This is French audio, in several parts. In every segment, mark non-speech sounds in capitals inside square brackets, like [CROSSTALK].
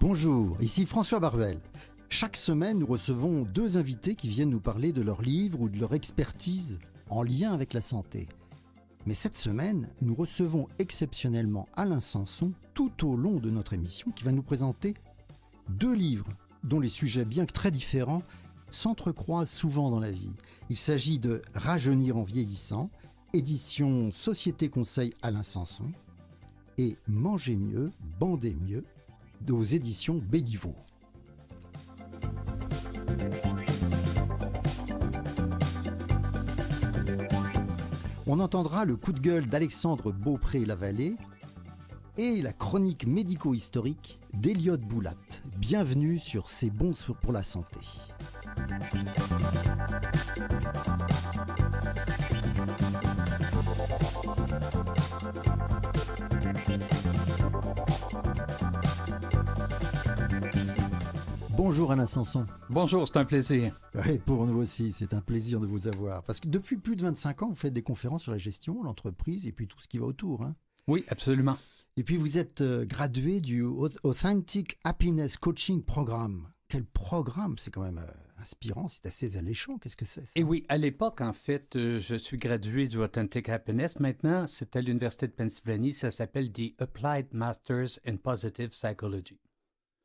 Bonjour, ici François Baruel. Chaque semaine, nous recevons deux invités qui viennent nous parler de leur livre ou de leur expertise en lien avec la santé. Mais cette semaine, nous recevons exceptionnellement Alain Sanson tout au long de notre émission qui va nous présenter deux livres dont les sujets, bien que très différents, s'entrecroisent souvent dans la vie. Il s'agit de Rajeunir en vieillissant, édition Société Conseil Alain Sanson, et Manger mieux, bander mieux, aux éditions Béliveau. On entendra le coup de gueule d'Alexandre Beaupré-Lavallée et la chronique médico-historique d'Eliott Boulat. Bienvenue sur C'est bon pour la santé. Bonjour Alain Sanson. Bonjour, c'est un plaisir. Oui, pour nous aussi, c'est un plaisir de vous avoir. Parce que depuis plus de 25 ans, vous faites des conférences sur la gestion, l'entreprise et puis tout ce qui va autour. Hein. Oui, absolument. Et puis vous êtes euh, gradué du Authentic Happiness Coaching Programme. Quel programme, c'est quand même... Euh, inspirant, c'est assez alléchant. Qu'est-ce que c'est Et oui, à l'époque, en fait, euh, je suis gradué du Authentic Happiness. Maintenant, c'est à l'Université de Pennsylvanie. Ça s'appelle The Applied Masters in Positive Psychology.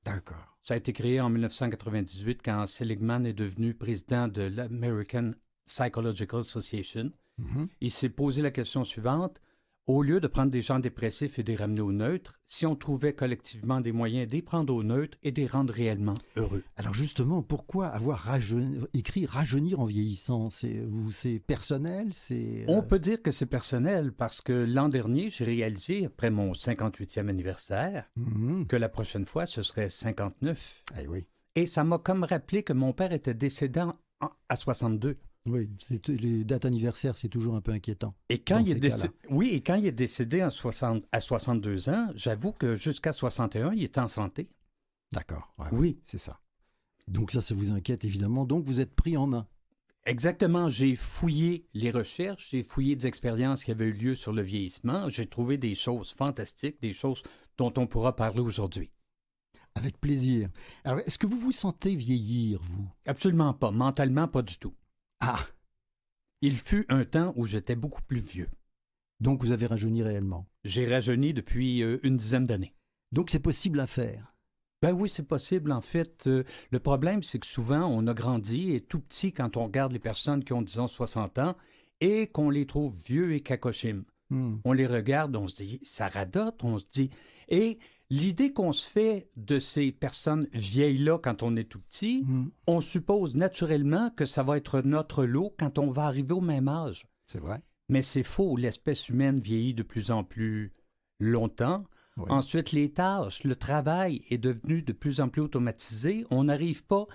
D'accord. Ça a été créé en 1998 quand Seligman est devenu président de l'American Psychological Association. Mm-hmm. Il s'est posé la question suivante au lieu de prendre des gens dépressifs et des ramener au neutre, si on trouvait collectivement des moyens d'y prendre au neutre et les rendre réellement heureux. Alors justement, pourquoi avoir écrit Rajeunir en vieillissant C'est c'est personnel C'est euh On peut dire que c'est personnel parce que l'an dernier, j'ai réalisé, après mon 58e anniversaire, mmh que la prochaine fois, ce serait 59. Eh oui. Et ça m'a comme rappelé que mon père était décédant à 62. Oui, les dates anniversaires, c'est toujours un peu inquiétant. Et quand il est décédé, oui, et quand il est décédé à 60, à 62 ans, j'avoue que jusqu'à 61, il est en santé. D'accord. oui, c'est ça. Donc ça, ça vous inquiète évidemment. Donc vous êtes pris en main. Exactement. J'ai fouillé les recherches, j'ai fouillé des expériences qui avaient eu lieu sur le vieillissement. J'ai trouvé des choses fantastiques, des choses dont on pourra parler aujourd'hui. Avec plaisir. Alors, est-ce que vous vous sentez vieillir, vous Absolument pas. Mentalement, pas du tout. Ah Il fut un temps où j'étais beaucoup plus vieux. Donc vous avez rajeuni réellement J'ai rajeuni depuis euh, une dizaine d'années. Donc c'est possible à faire ben oui, c'est possible. En fait, euh, le problème, c'est que souvent, on a grandi et tout petit quand on regarde les personnes qui ont, disons, 60 ans et qu'on les trouve vieux et cacochimes. Hmm. On les regarde, on se dit, ça radote, on se dit. Et l'idée qu'on se fait de ces personnes vieilles-là quand on est tout petit, mm. on suppose naturellement que ça va être notre lot quand on va arriver au même âge. C'est vrai. Mais c'est faux. L'espèce humaine vieillit de plus en plus longtemps. Ensuite, les tâches, le travail est devenu de plus en plus automatisé. On n'arrive pas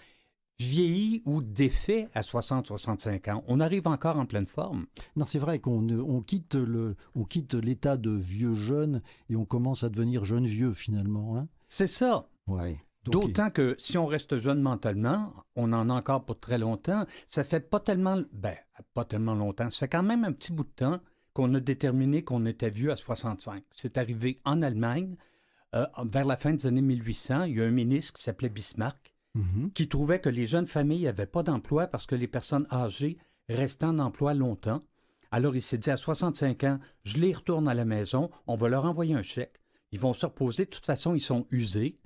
vieilli ou défait à 60-65 ans. On arrive encore en pleine forme. Non, c'est vrai qu'on quitte le, on quitte l'état de vieux jeune et on commence à devenir jeune vieux finalement. Hein. c'est ça. Ouais. D'autant que si on reste jeune mentalement, on en a encore pour très longtemps. Ça fait pas tellement, ben, pas tellement longtemps. Ça fait quand même un petit bout de temps qu'on a déterminé qu'on était vieux à 65. C'est arrivé en Allemagne euh, vers la fin des années 1800. Il y a un ministre qui s'appelait Bismarck Mhm. qui trouvait que les jeunes familles n'avaient pas d'emploi parce que les personnes âgées restaient en emploi longtemps. Alors il s'est dit à 65 ans, je les retourne à la maison, on va leur envoyer un chèque. Ils vont se reposer, de toute façon, ils sont usés.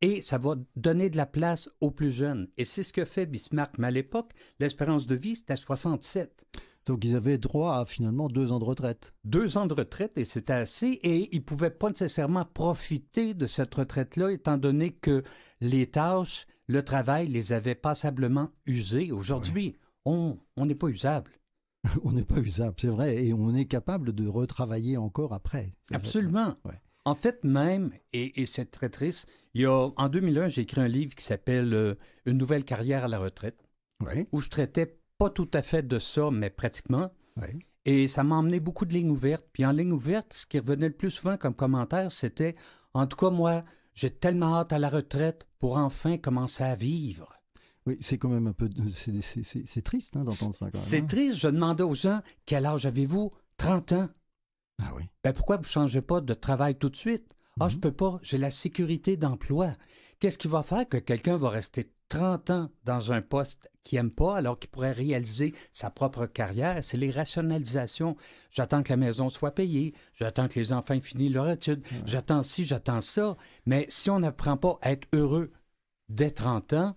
Et ça va donner de la place aux plus jeunes. Et c'est ce que fait Bismarck. Mais à l'époque, l'espérance de vie, c'était à 67. Donc ils avaient droit à finalement deux ans de retraite. Deux ans de retraite, et c'était assez. Et ils ne pouvaient pas nécessairement profiter de cette retraite-là, étant donné que les tâches le travail les avait passablement usés. Aujourd'hui, on n'est pas usable. [LAUGHS] on n'est pas usable, c'est vrai, et on est capable de retravailler encore après. Absolument. En fait, même, et, c'est très triste, il y a, en 2001, j'ai écrit un livre qui s'appelle euh, Une nouvelle carrière à la retraite, où je traitais pas tout à fait de ça, mais pratiquement. Et ça m'a emmené beaucoup de lignes ouvertes. Puis en ligne ouverte, ce qui revenait le plus souvent comme commentaire, c'était En tout cas, moi, j'ai tellement hâte à la retraite, pour enfin commencer à vivre. Oui, c'est quand même un peu. C'est triste hein, d'entendre ça. C'est hein. triste. Je demandais aux gens quel âge avez-vous 30 ans. Ah oui. Ben pourquoi vous ne changez pas de travail tout de suite Ah, je ne mhm. je peux pas. J'ai la sécurité d'emploi. Qu'est-ce qui va faire que quelqu'un va rester 30 ans dans un poste qu'il n'aime pas alors qu'il pourrait réaliser sa propre carrière. C'est les rationalisations. J'attends que la maison soit payée, j'attends que les enfants finissent leur étude, j'attends ci, j'attends ça. Mais si on n'apprend pas à être heureux dès 30 ans,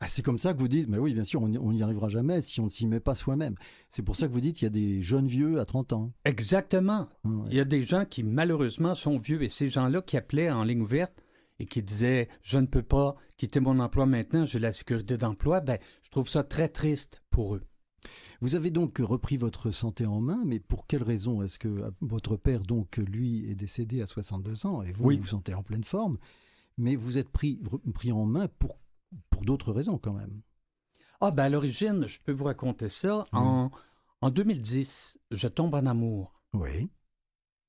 ah, c'est comme ça que vous dites, mais oui, bien sûr, on n'y arrivera jamais si on ne s'y met pas soi-même. C'est pour ça que vous dites qu'il y a des jeunes vieux à 30 ans. Exactement. Il y a des gens qui, malheureusement, sont vieux et ces gens-là qui appelaient en ligne ouverte et qui disait je ne peux pas quitter mon emploi maintenant, j'ai la sécurité d'emploi, ben je trouve ça très triste pour eux. Vous avez donc repris votre santé en main, mais pour quelle raison est-ce que euh, votre père, donc, lui, est décédé à 62 ans et vous, vous sentez en pleine forme, mais vous êtes pris, pris en main pour, pour d'autres raisons quand même Ah, ben à l'origine, je peux vous raconter ça. En, en 2010, je tombe en amour. Oui.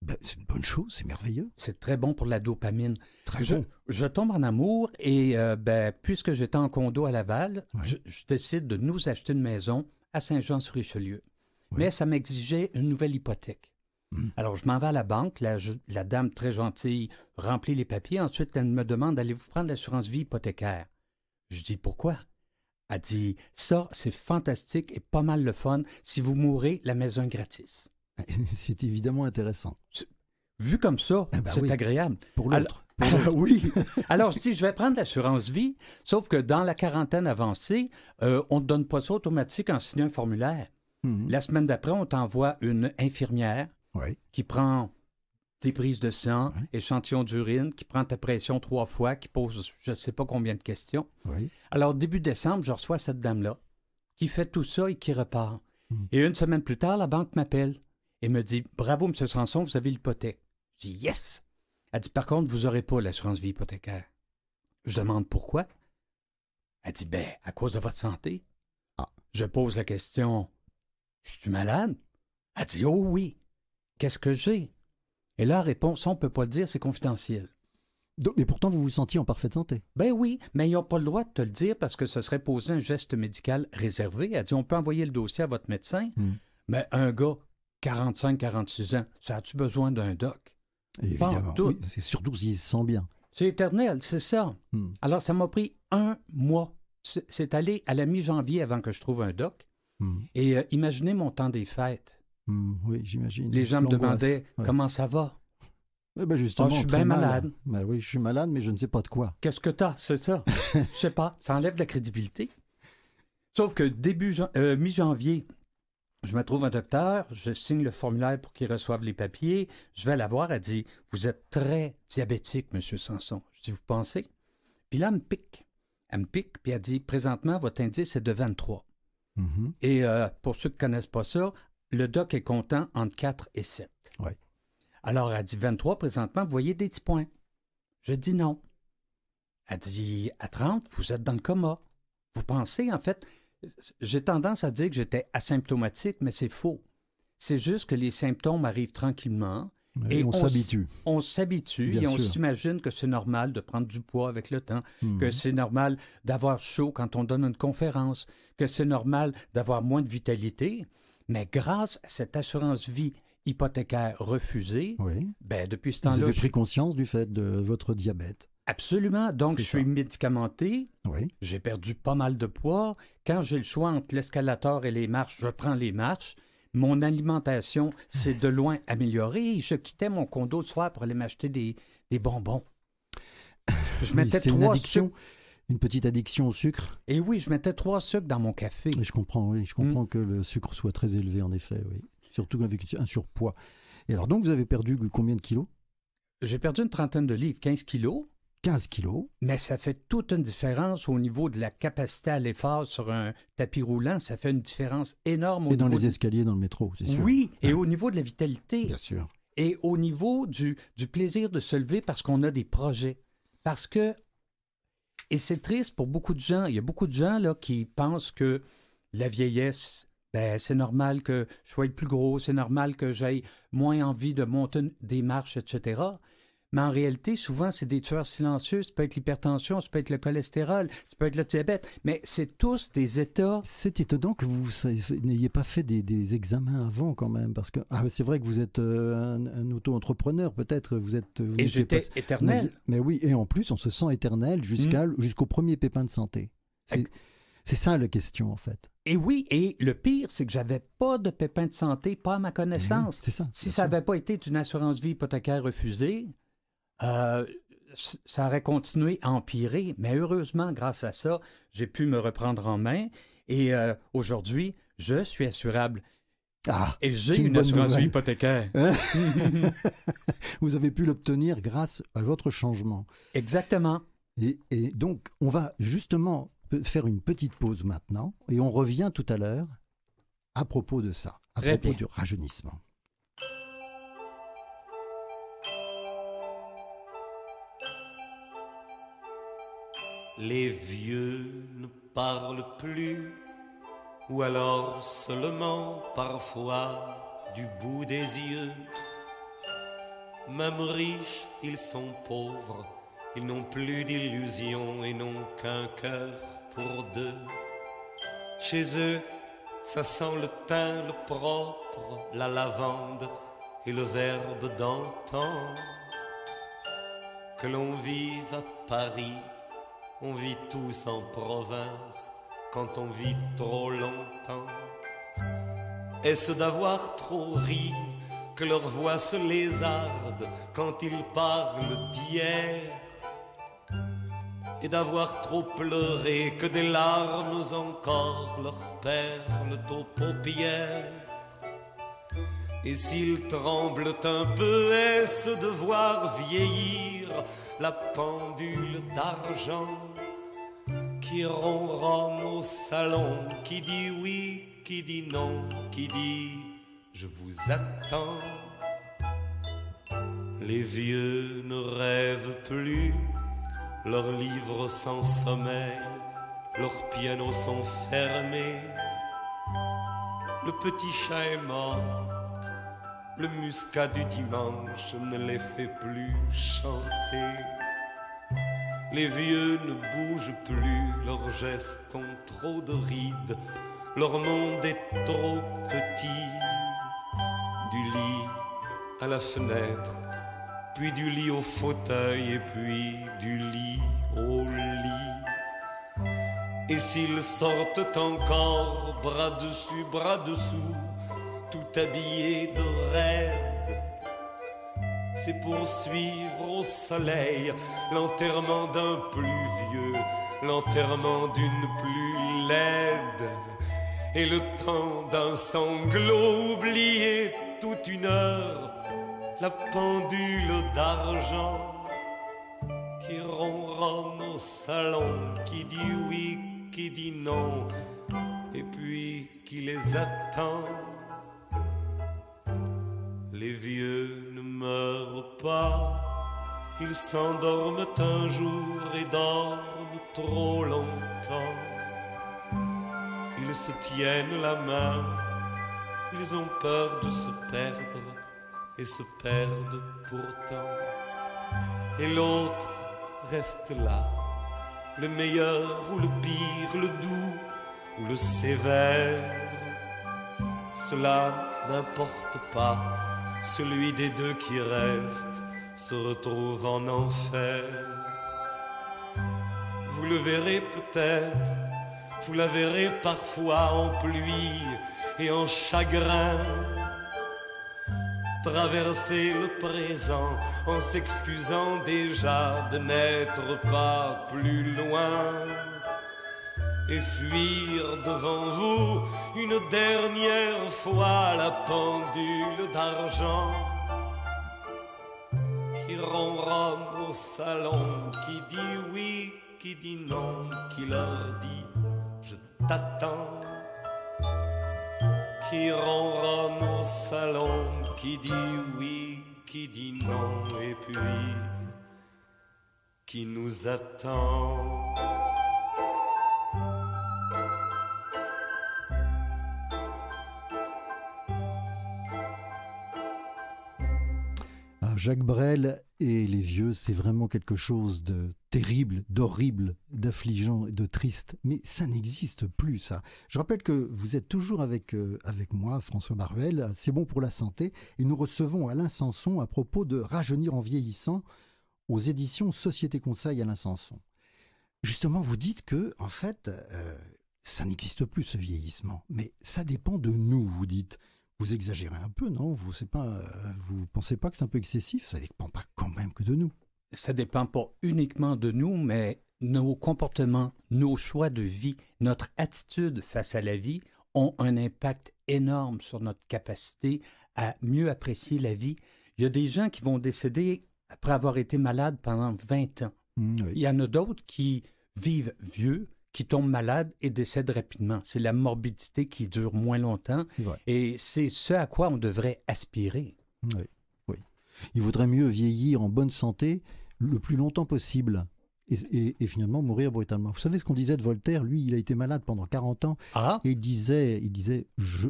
Ben, c'est une bonne chose, c'est merveilleux. C'est très bon pour la dopamine. Très je, Je tombe en amour et euh, ben, puisque j'étais en condo à Laval, je, décide de nous acheter une maison à Saint-Jean-sur-Richelieu. Mais ça m'exigeait une nouvelle hypothèque. Hmm. Alors je m'en vais à la banque, la, la, dame très gentille remplit les papiers, ensuite elle me demande allez-vous prendre l'assurance vie hypothécaire. Je dis pourquoi Elle dit ça c'est fantastique et pas mal le fun, si vous mourrez la maison est gratis. [LAUGHS] C'est évidemment intéressant. Vu comme ça, ah ben c'est agréable. Pour l'autre. [LAUGHS] Ah oui. Alors, je dis, je vais prendre l'assurance vie, sauf que dans la quarantaine avancée, euh, on ne donne pas ça automatique en signant un formulaire. Mhm. La semaine d'après, on t'envoie une infirmière qui prend des prises de sang, échantillons échantillon d'urine, qui prend ta pression trois fois, qui pose je ne sais pas combien de questions. Alors, début décembre, je reçois cette dame-là qui fait tout ça et qui repart. Mhm. Et une semaine plus tard, la banque m'appelle et me dit Bravo, M. Sanson, vous avez l'hypothèque. Je dis Yes Elle dit Par contre, vous n'aurez pas l'assurance vie hypothécaire. Je demande pourquoi. Elle dit Ben, à cause de votre santé. Ah. Je pose la question Je suis malade Elle dit Oh oui. Qu'est-ce que j'ai Et la réponse On ne peut pas le dire, c'est confidentiel. mais pourtant, vous vous sentiez en parfaite santé. Ben oui, mais ils n'ont pas le droit de te le dire parce que ce serait poser un geste médical réservé. Elle dit on peut envoyer le dossier à votre médecin, hmm. mais un gars 45-46 ans, ça as-tu besoin d'un doc? Évidemment. Oui, c'est surtout s'ils se sentent bien. C'est éternel, c'est ça. Hmm. Alors, ça m'a pris un mois. C'est allé à la mi-janvier avant que je trouve un doc. Hmm. Et euh, imaginez mon temps des fêtes. Hmm, oui, j'imagine. Les gens me demandaient comment ça va. Eh ben, justement, ah, je suis bien malade. Ben oui, je suis malade, mais je ne sais pas de quoi. Qu'est-ce que t'as, c'est ça? [LAUGHS] je sais pas, ça enlève la crédibilité. Sauf que début euh, mi-janvier, je me trouve un docteur, je signe le formulaire pour qu'il reçoive les papiers, je vais la voir, elle dit Vous êtes très diabétique, monsieur Sanson. Je dis Vous pensez Puis là, elle me pique. Elle me pique, puis elle dit Présentement, votre indice est de 23. Mm-hmm. Et euh, pour ceux qui ne connaissent pas ça, le doc est content entre 4 et 7. Alors, elle dit 23 présentement, vous voyez des petits points. Je dis non. Elle dit à 30, vous êtes dans le coma. Vous pensez, en fait, j'ai tendance à dire que j'étais asymptomatique, mais c'est faux. C'est juste que les symptômes arrivent tranquillement. et on s'habitue. On s'habitue et on s'imagine que c'est normal de prendre du poids avec le temps, mhm. que c'est normal d'avoir chaud quand on donne une conférence, que c'est normal d'avoir moins de vitalité. Mais grâce à cette assurance vie hypothécaire refusée, ben, depuis ce temps-là. Vous avez pris conscience du fait de votre diabète Absolument. Donc, je suis médicamenté. Oui. J'ai perdu pas mal de poids. Quand j'ai le choix entre l'escalator et les marches, je prends les marches. Mon alimentation s'est de loin améliorée. Je quittais mon condo le soir pour aller m'acheter des, des, bonbons. Je mettais trois une addiction. Une petite addiction au sucre. Et oui, je mettais trois sucres dans mon café. je comprends, oui. Je comprends mm. que le sucre soit très élevé, en effet, oui. Surtout avec un surpoids. Et alors, donc, vous avez perdu combien de kilos? J'ai perdu une trentaine de livres, 15 kilos. 15 kilos. Mais ça fait toute une différence au niveau de la capacité à l'effort sur un tapis roulant. Ça fait une différence énorme. et dans les escaliers, dans le métro, c'est Oui, et au niveau de la vitalité. Bien sûr. Et au niveau du, plaisir de se lever parce qu'on a des projets. Parce que, et c'est triste pour beaucoup de gens, il y a beaucoup de gens là, qui pensent que la vieillesse, ben, c'est normal que je sois plus gros, c'est normal que j'aie moins envie de monter des marches, etc. Mais en réalité, souvent, c'est des tueurs silencieux. Ça peut être l'hypertension, ça peut être le cholestérol, ça peut être le diabète. Mais c'est tous des états. C'est étonnant que vous n'ayez pas fait des, examens avant, quand même. Parce que ah, c'est vrai que vous êtes euh, un, auto-entrepreneur, peut-être. Vous êtes. et j'étais éternel. Mais oui, et en plus, on se sent éternel mmh. jusqu'au premier pépin de santé. C'est. ça la question, en fait. Et oui, et le pire, c'est que j'avais pas de pépin de santé, pas à ma ben connaissance. si ça n'avait pas été d'une assurance vie hypothécaire refusée, euh, ça aurait continué à empirer, mais heureusement, grâce à ça, j'ai pu me reprendre en main et euh, aujourd'hui, je suis assurable. Ah, et j'ai une, assurance hypothécaire. Hein? [LAUGHS] [LAUGHS] Vous avez pu l'obtenir grâce à votre changement. Exactement. Et, donc, on va justement faire une petite pause maintenant et on revient tout à l'heure à propos de ça, à propos du rajeunissement. Les vieux ne parlent plus, ou alors seulement parfois du bout des yeux. Même riches, ils sont pauvres, ils n'ont plus d'illusions et n'ont qu'un cœur pour deux. Chez eux, ça sent le teint, le propre, la lavande et le verbe d'antan. Que l'on vive à Paris on vit tous en province quand on vit trop longtemps. Est-ce d'avoir trop ri que leur voix se lézarde quand ils parlent d'hier Et d'avoir trop pleuré que des larmes encore leur perlent aux paupières et s'ils tremblent un peu, est-ce de voir vieillir la pendule d'argent qui ronronne au salon, qui dit oui, qui dit non, qui dit je vous attends. Les vieux ne rêvent plus, leurs livres sans sommeil, leurs pianos sont fermés. Le petit chat est mort, le muscat du dimanche ne les fait plus chanter. Les vieux ne bougent plus, leurs gestes ont trop de rides, leur monde est trop petit. Du lit à la fenêtre, puis du lit au fauteuil, et puis du lit au lit. Et s'ils sortent encore, bras dessus, bras dessous, tout habillé de rêve. C'est pour suivre au soleil l'enterrement d'un plus vieux, l'enterrement d'une plus laide. Et le temps d'un sanglot oublié toute une heure, la pendule d'argent qui ronronne au salon, qui dit oui, qui dit non, et puis qui les attend. Les vieux ne meurent pas, ils s'endorment un jour et dorment trop longtemps. Ils se tiennent la main, ils ont peur de se perdre et se perdent pourtant. Et l'autre reste là, le meilleur ou le pire, le doux ou le sévère. Cela n'importe pas celui des deux qui reste se retrouve en enfer. Vous le verrez peut-être, vous la verrez parfois en pluie et en chagrin. Traverser le présent en s'excusant déjà de n'être pas plus loin et fuir devant vous une dernière fois la pendule d'argent qui ronronne au salon, qui dit oui, qui dit non, qui leur dit je t'attends, qui ronronne au salon, qui dit oui, qui dit non, et puis qui nous attend. Jacques Brel et les vieux, c'est vraiment quelque chose de terrible, d'horrible, d'affligeant et de triste. Mais ça n'existe plus, ça. Je rappelle que vous êtes toujours avec, euh, avec moi, François Baruel. C'est bon pour la santé, et nous recevons Alain Sanson à propos de Rajeunir en vieillissant aux éditions Société Conseil Alain Sanson. Justement, vous dites que, en fait, euh, ça n'existe plus ce vieillissement, mais ça dépend de nous, vous dites. Vous exagérez un peu, non Vous ne pas, euh, pensez pas que c'est un peu excessif Ça ne dépend pas quand même que de nous. Ça ne dépend pas uniquement de nous, mais nos comportements, nos choix de vie, notre attitude face à la vie ont un impact énorme sur notre capacité à mieux apprécier la vie. Il y a des gens qui vont décéder après avoir été malades pendant 20 ans. Mmh, Il y en a d'autres qui vivent vieux, qui tombe malade et décède rapidement. C'est la morbidité qui dure moins longtemps. Et c'est ce à quoi on devrait aspirer. Oui, Il vaudrait mieux vieillir en bonne santé le plus longtemps possible. Et, finalement mourir brutalement. Vous savez ce qu'on disait de Voltaire Lui, il a été malade pendant 40 ans. Ah. il disait, il disait,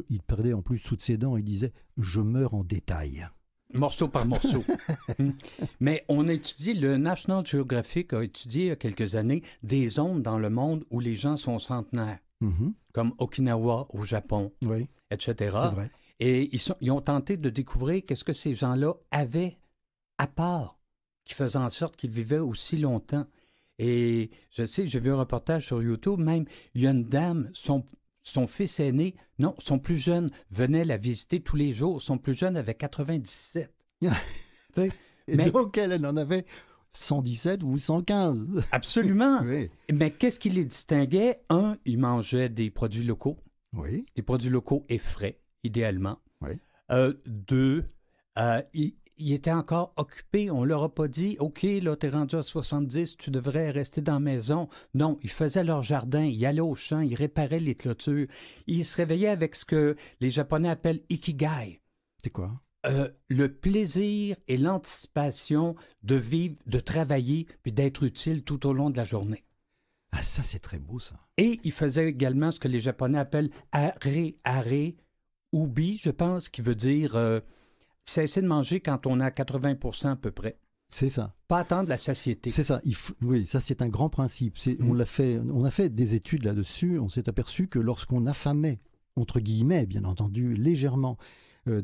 il perdait en plus toutes ses dents. Il disait, je meurs en détail. Morceau par morceau. [LAUGHS] Hmm. Mais on étudie le National Geographic a étudié il y a quelques années des zones dans le monde où les gens sont centenaires, mm-hmm. comme Okinawa au Japon, etc. Et ils, ils, ont tenté de découvrir qu'est-ce que ces gens-là avaient à part, qui faisait en sorte qu'ils vivaient aussi longtemps. Et je sais, j'ai vu un reportage sur YouTube, même, il y a une dame, son, son fils aîné, non, son plus jeune, venait la visiter tous les jours. Son plus jeune avait 97. [LAUGHS] Et mais... donc, elle en avait 117 ou 115. [LAUGHS] Absolument. Mais qu'est-ce qui les distinguait? Un, ils mangeaient des produits locaux. Oui. Des produits locaux et frais, idéalement. Oui. Euh, deux, euh, ils, il était encore occupés. On leur a pas dit, OK, là, t'es rendu à 70, tu devrais rester dans la maison. Non, ils faisaient leur jardin, ils allaient au champ, ils réparaient les clôtures. Ils se réveillaient avec ce que les Japonais appellent ikigai. C'est quoi? Euh, le plaisir et l'anticipation de vivre, de travailler, puis d'être utile tout au long de la journée. Ah, ça, c'est très beau, ça. Et ils faisaient également ce que les Japonais appellent « aré, ubi, je pense, qui veut dire euh, cesser de manger quand on a 80 à peu près. C'est ça. Pas attendre la satiété. C'est ça. oui, ça c'est un grand principe. On mm. l'a fait. On a fait des études là-dessus. On s'est aperçu que lorsqu'on affamait, entre guillemets, bien entendu, légèrement, euh,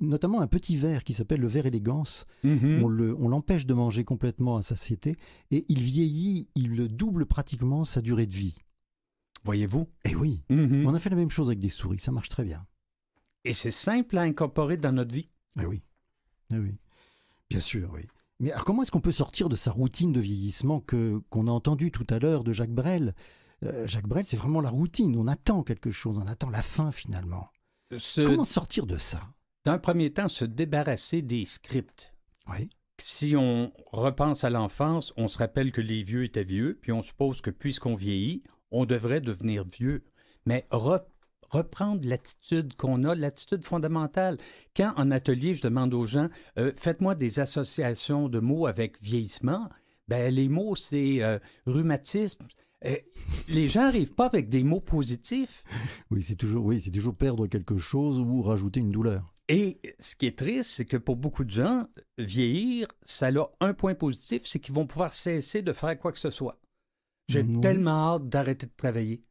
notamment un petit verre qui s'appelle le verre élégance. Mm-hmm. On l'empêche de manger complètement à satiété et il vieillit. Il double pratiquement sa durée de vie. Voyez-vous Eh oui. Mm-hmm. On a fait la même chose avec des souris. Ça marche très bien. Et c'est simple à incorporer dans notre vie oui. Ah oui. Bien sûr, oui. Mais comment est-ce qu'on peut sortir de sa routine de vieillissement que qu'on a entendu tout à l'heure de Jacques Brel euh, Jacques Brel, c'est vraiment la routine. On attend quelque chose, on attend la fin finalement. Euh, comment sortir de ça D'un premier temps, se débarrasser des scripts. Oui. Si on repense à l'enfance, on se rappelle que les vieux étaient vieux, puis on suppose que puisqu'on vieillit, on devrait devenir vieux. Mais reprendre l'attitude qu'on a, l'attitude fondamentale. Quand en atelier, je demande aux gens, euh, faites-moi des associations de mots avec vieillissement, ben, les mots, c'est euh, rhumatisme. Euh, les gens n'arrivent pas avec des mots positifs. [LAUGHS] Oui, c'est toujours, oui, c'est toujours perdre quelque chose ou rajouter une douleur. Et ce qui est triste, c'est que pour beaucoup de gens, vieillir, ça a un point positif, c'est qu'ils vont pouvoir cesser de faire quoi que ce soit. J'ai tellement hâte d'arrêter de travailler.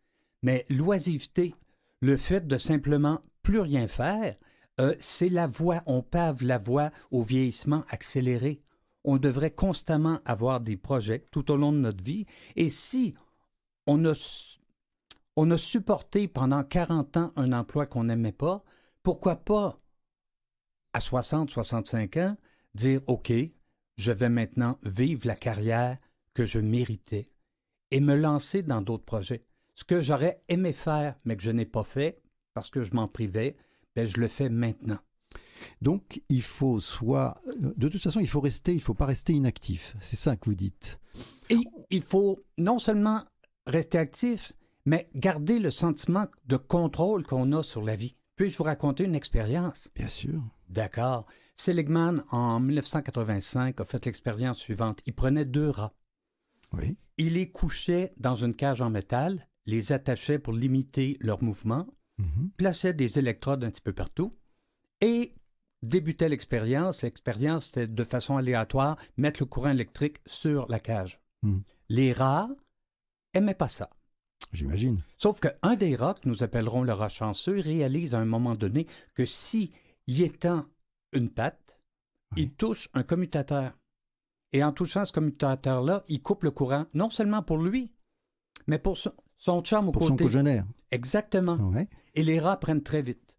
Mais l'oisiveté, le fait de simplement plus rien faire, euh, c'est la voie, on pave la voie au vieillissement accéléré. On devrait constamment avoir des projets tout au long de notre vie. Et si on a, on a supporté pendant 40 ans un emploi qu'on n'aimait pas, pourquoi pas, à 60, 65 ans, dire OK, je vais maintenant vivre la carrière que je méritais et me lancer dans d'autres projets. Ce que j'aurais aimé faire, mais que je n'ai pas fait, parce que je m'en privais, ben je le fais maintenant. Donc, il faut soit. Euh, de toute façon, il faut rester, il ne faut pas rester inactif. C'est ça que vous dites. Et il faut non seulement rester actif, mais garder le sentiment de contrôle qu'on a sur la vie. Puis-je vous raconter une expérience? Bien sûr. D'accord. Seligman, en 1985, a fait l'expérience suivante. Il prenait deux rats. Oui. Il les couchait dans une cage en métal les attachait pour limiter leur mouvement, mhm. plaçait des électrodes un petit peu partout et débutait l'expérience. L'expérience, c'était de façon aléatoire mettre le courant électrique sur la cage. Mhm. Les rats n'aimaient pas ça. J'imagine. Sauf qu'un des rats, que nous appellerons le rat chanceux, réalise à un moment donné que si y étend une patte, il touche un commutateur. Et en touchant ce commutateur-là, il coupe le courant, non seulement pour lui, mais pour son, son charme au pour Son Exactement. Et les rats prennent très vite.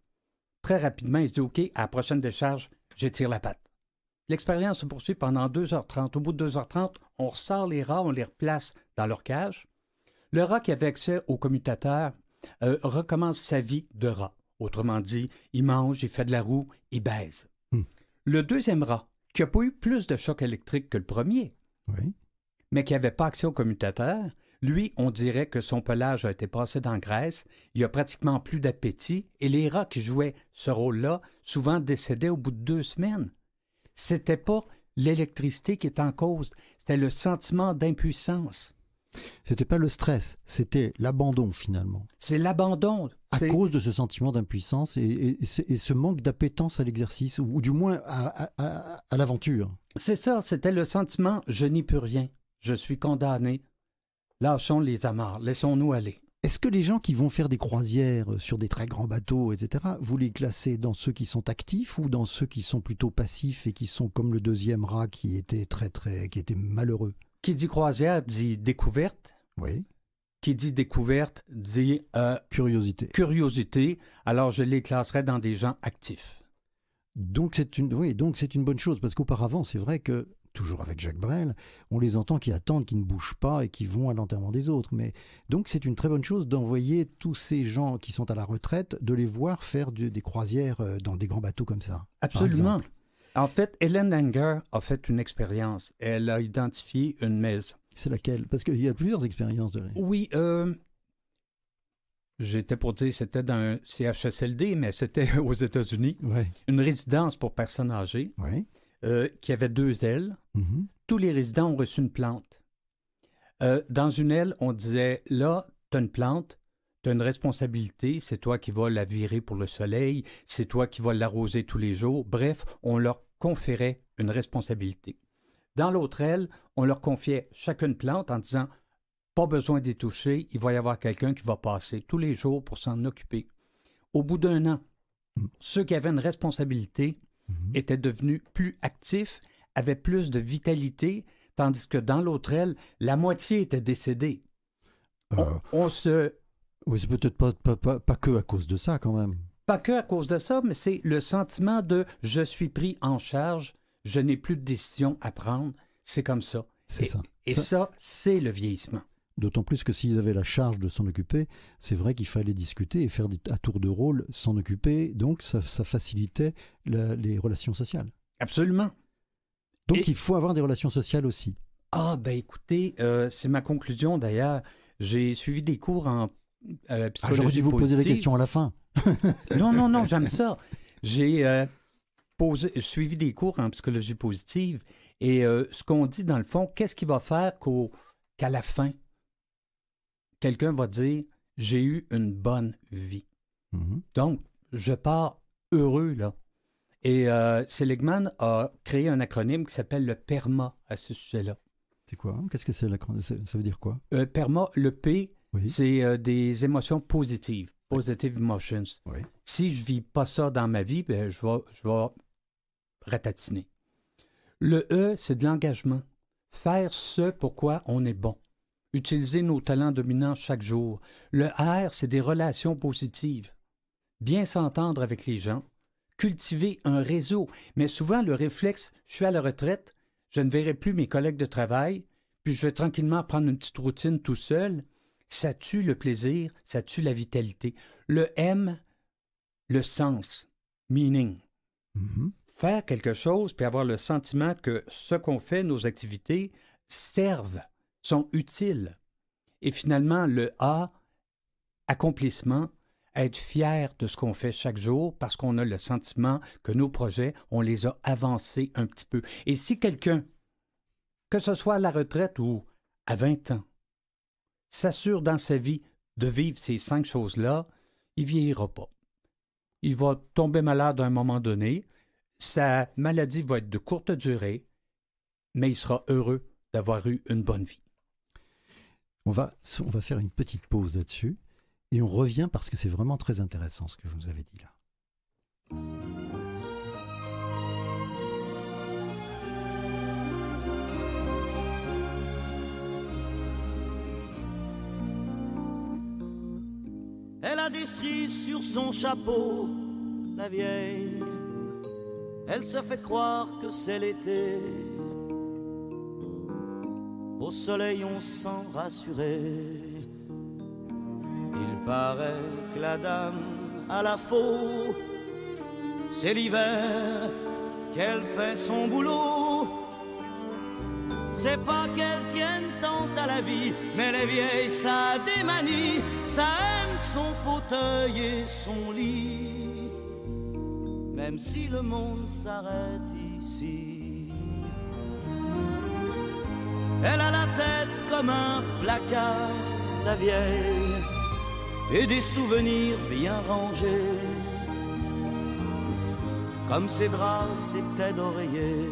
Très rapidement, ils disent OK, à la prochaine décharge, j'étire la patte. L'expérience se poursuit pendant 2h30. Au bout de 2h30, on ressort les rats, on les replace dans leur cage. Le rat qui avait accès au commutateur euh, recommence sa vie de rat. Autrement dit, il mange, il fait de la roue, il baise. Hmm. Le deuxième rat, qui n'a pas eu plus de choc électrique que le premier, mais qui n'avait pas accès au commutateur, lui, on dirait que son pelage a été passé dans graisse, il a pratiquement plus d'appétit, et les rats qui jouaient ce rôle-là, souvent décédaient au bout de deux semaines. C'était pas l'électricité qui est en cause, c'était le sentiment d'impuissance. C'était pas le stress, c'était l'abandon finalement. C'est l'abandon. À cause de ce sentiment d'impuissance et, ce manque d'appétence à l'exercice, ou, du moins à l'aventure. C'est ça, c'était le sentiment je n'y peux rien, je suis condamné, Lâchons les amarres, laissons-nous aller. Est-ce que les gens qui vont faire des croisières euh, sur des très grands bateaux, etc., vous les classez dans ceux qui sont actifs ou dans ceux qui sont plutôt passifs et qui sont comme le deuxième rat qui était très très qui était malheureux Qui dit croisière dit découverte. Oui. Qui dit découverte dit euh, curiosité. Curiosité. Alors je les classerais dans des gens actifs. Donc c'est une oui, donc c'est une bonne chose parce qu'auparavant c'est vrai que toujours avec Jacques Brel, on les entend qui attendent, qui ne bougent pas et qui vont à l'enterrement des autres. Mais donc c'est une très bonne chose d'envoyer tous ces gens qui sont à la retraite, de les voir faire des croisières euh, dans des grands bateaux comme ça. Absolument. En fait, Hélène Langer a fait une expérience. Elle a identifié une maison. C'est laquelle Parce qu'il y a plusieurs expériences de. Oui. Euh, j'étais pour dire c'était dans un CHSLD, mais c'était [LAUGHS] aux États-Unis. Une résidence pour personnes âgées. Oui euh, qui avait deux ailes. Mhm. Tous les résidents ont reçu une plante. Euh, dans une aile, on disait là, as une plante, as une responsabilité, c'est toi qui vas la virer pour le soleil, c'est toi qui vas l'arroser tous les jours. Bref, on leur conférait une responsabilité. Dans l'autre aile, on leur confiait chacune plante en disant pas besoin d'y toucher, il va y avoir quelqu'un qui va passer tous les jours pour s'en occuper. Au bout d'un an, mm. ceux qui avaient une responsabilité Mhm. était devenu plus actif, avait plus de vitalité, tandis que dans l'autre elle, la moitié était décédée. Euh, on, se... Oui, c'est peut-être pas, pas, que à cause de ça quand même. Pas que à cause de ça, mais c'est le sentiment de je suis pris en charge, je n'ai plus de décision à prendre, c'est comme ça. C'est ça. Et ça c'est le vieillissement. D'autant plus que s'ils avaient la charge de s'en occuper, c'est vrai qu'il fallait discuter et faire à tour de rôle s'en occuper. Donc ça, facilitait les relations sociales. Absolument. Donc il faut avoir des relations sociales aussi. Ah ben écoutez, euh, c'est ma conclusion d'ailleurs. J'ai suivi des cours en psychologie euh, ah, J'aurais dû vous poser des questions à la fin. [LAUGHS] non, non, non, j'aime [LAUGHS] ça. J'ai euh, suivi des cours en psychologie positive et ce qu'on dit dans le fond, qu'est-ce qui va faire qu'à la fin, quelqu'un va dire j'ai eu une bonne vie. Mm-hmm. Donc, je pars heureux, là. Et euh, Seligman a créé un acronyme qui s'appelle le PERMA à ce sujet-là. C'est quoi? Qu'est-ce que c'est l'acronyme? Ça veut dire quoi? Euh, PERMA, le P, c'est euh, des émotions positives, positive emotions. Si je vis pas ça dans ma vie, ben, je, vais, je vais ratatiner. Le E, c'est de l'engagement. Faire ce pourquoi on est bon utiliser nos talents dominants chaque jour. Le R, c'est des relations positives. Bien s'entendre avec les gens, cultiver un réseau. Mais souvent, le réflexe, je suis à la retraite, je ne verrai plus mes collègues de travail, puis je vais tranquillement prendre une petite routine tout seul. Ça tue le plaisir, ça tue la vitalité. Le M, le sens, meaning. Mm-hmm. Faire quelque chose, puis avoir le sentiment que ce qu'on fait, nos activités, servent sont utiles. Et finalement, le A, accomplissement, être fier de ce qu'on fait chaque jour parce qu'on a le sentiment que nos projets, on les a avancés un petit peu. Et si quelqu'un, que ce soit à la retraite ou à 20 ans, s'assure dans sa vie de vivre ces cinq choses-là, il vieillira pas. Il va tomber malade à un moment donné, sa maladie va être de courte durée, mais il sera heureux d'avoir eu une bonne vie. On va, faire une petite pause là-dessus et on revient parce que c'est vraiment très intéressant ce que vous nous avez dit là. Elle a des cerises sur son chapeau, la vieille. Elle se fait croire que c'est l'été au soleil on s'en rassurait. Il paraît que la dame à la faux, c'est l'hiver qu'elle fait son boulot. C'est pas qu'elle tienne tant à la vie, mais les vieilles, ça démanie, ça aime son fauteuil et son lit. Même si le monde s'arrête ici. Elle a la tête comme un placard, la vieille, et des souvenirs bien rangés, comme ses draps, ses têtes d'oreiller,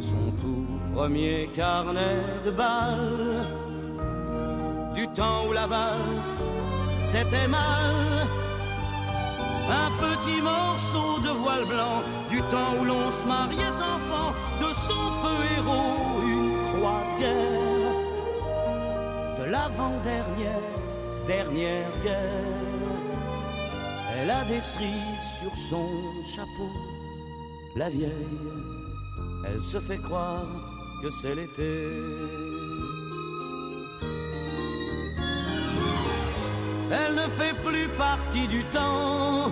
son tout premier carnet de balles, du temps où la valse c'était mal un petit morceau de voile blanc du temps où l'on se mariait enfant, de son feu héros, une croix de guerre, de l'avant-dernière, dernière guerre. Elle a des cerises sur son chapeau, la vieille, elle se fait croire que c'est l'été. elle ne fait plus partie du temps.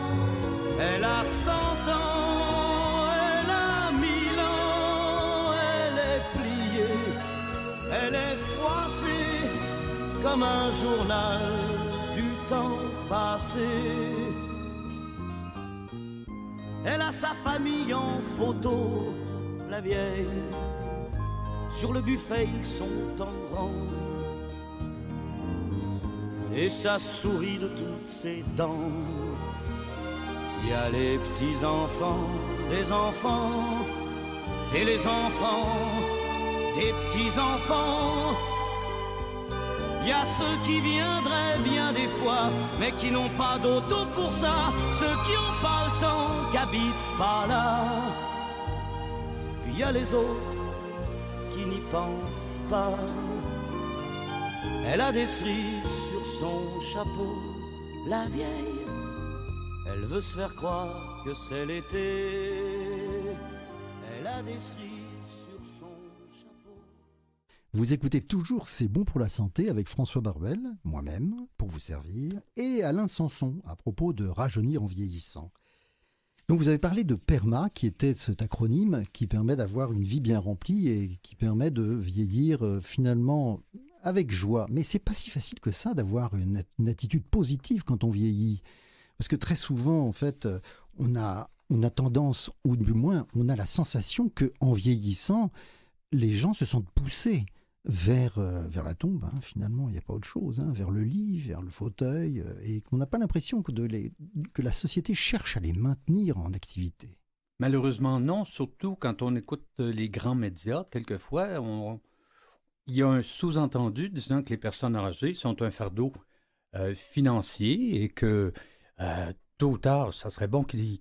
Elle a cent ans, elle a mille ans, elle est pliée, elle est froissée comme un journal du temps passé. Elle a sa famille en photo, la vieille. Sur le buffet, ils sont en rang et ça sourit de toutes ses dents. Il y a les petits enfants, Des enfants et les enfants des petits enfants. Il y a ceux qui viendraient bien des fois, mais qui n'ont pas d'auto pour ça. Ceux qui n'ont pas le temps, qu'habitent pas là. Puis il y a les autres qui n'y pensent pas. Elle a des cerises son chapeau la vieille. Elle veut se faire croire que c'est l'été. Elle a des sur son chapeau. Vous écoutez toujours C'est bon pour la santé avec François Barbel, moi-même, pour vous servir, et Alain Sanson à propos de rajeunir en vieillissant. Donc vous avez parlé de PERMA, qui était cet acronyme qui permet d'avoir une vie bien remplie et qui permet de vieillir euh, finalement avec joie. Mais c'est pas si facile que ça d'avoir une, attitude positive quand on vieillit. Parce que très souvent, en fait, euh, on a, on a tendance, ou du moins, on a la sensation que en vieillissant, les gens se sentent poussés vers, euh, vers la tombe, hein, finalement, il n'y a pas autre chose, hein, vers le lit, vers le fauteuil, euh, et qu'on n'a pas l'impression que, de que la société cherche à les maintenir en activité. Malheureusement non, surtout quand on écoute les grands médias, quelquefois on, il y a un sous-entendu disant que les personnes âgées sont un fardeau euh, financier et que euh, tôt ou tard, ça serait bon qu'ils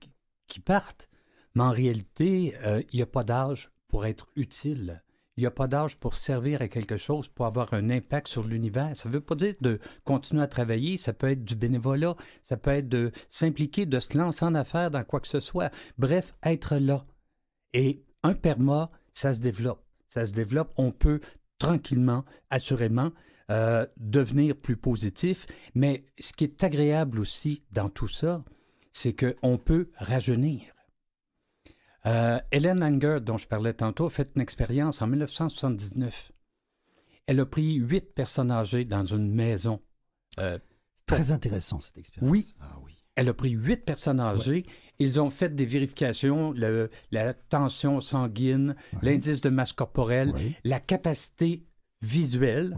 partent. Mais en réalité, euh, il n'y a pas d'âge pour être utile. Il n'y a pas d'âge pour servir à quelque chose, pour avoir un impact sur l'univers. Ça ne veut pas dire de continuer à travailler, ça peut être du bénévolat, ça peut être de s'impliquer, de se lancer en affaires dans quoi que ce soit. Bref, être là. Et un perma, ça se développe. Ça se développe, on peut tranquillement assurément euh, devenir plus positif. Mais ce qui est agréable aussi dans tout ça, c'est qu'on peut rajeunir. Euh, Hélène Anger, dont je parlais tantôt, a fait une expérience en 1979. Elle a pris huit personnes âgées dans une maison. Euh, très intéressant cette expérience. Oui. Ah oui elle a pris huit personnes âgées. Ils ont fait des vérifications, la tension sanguine, l'indice de masse corporelle, la capacité visuelle.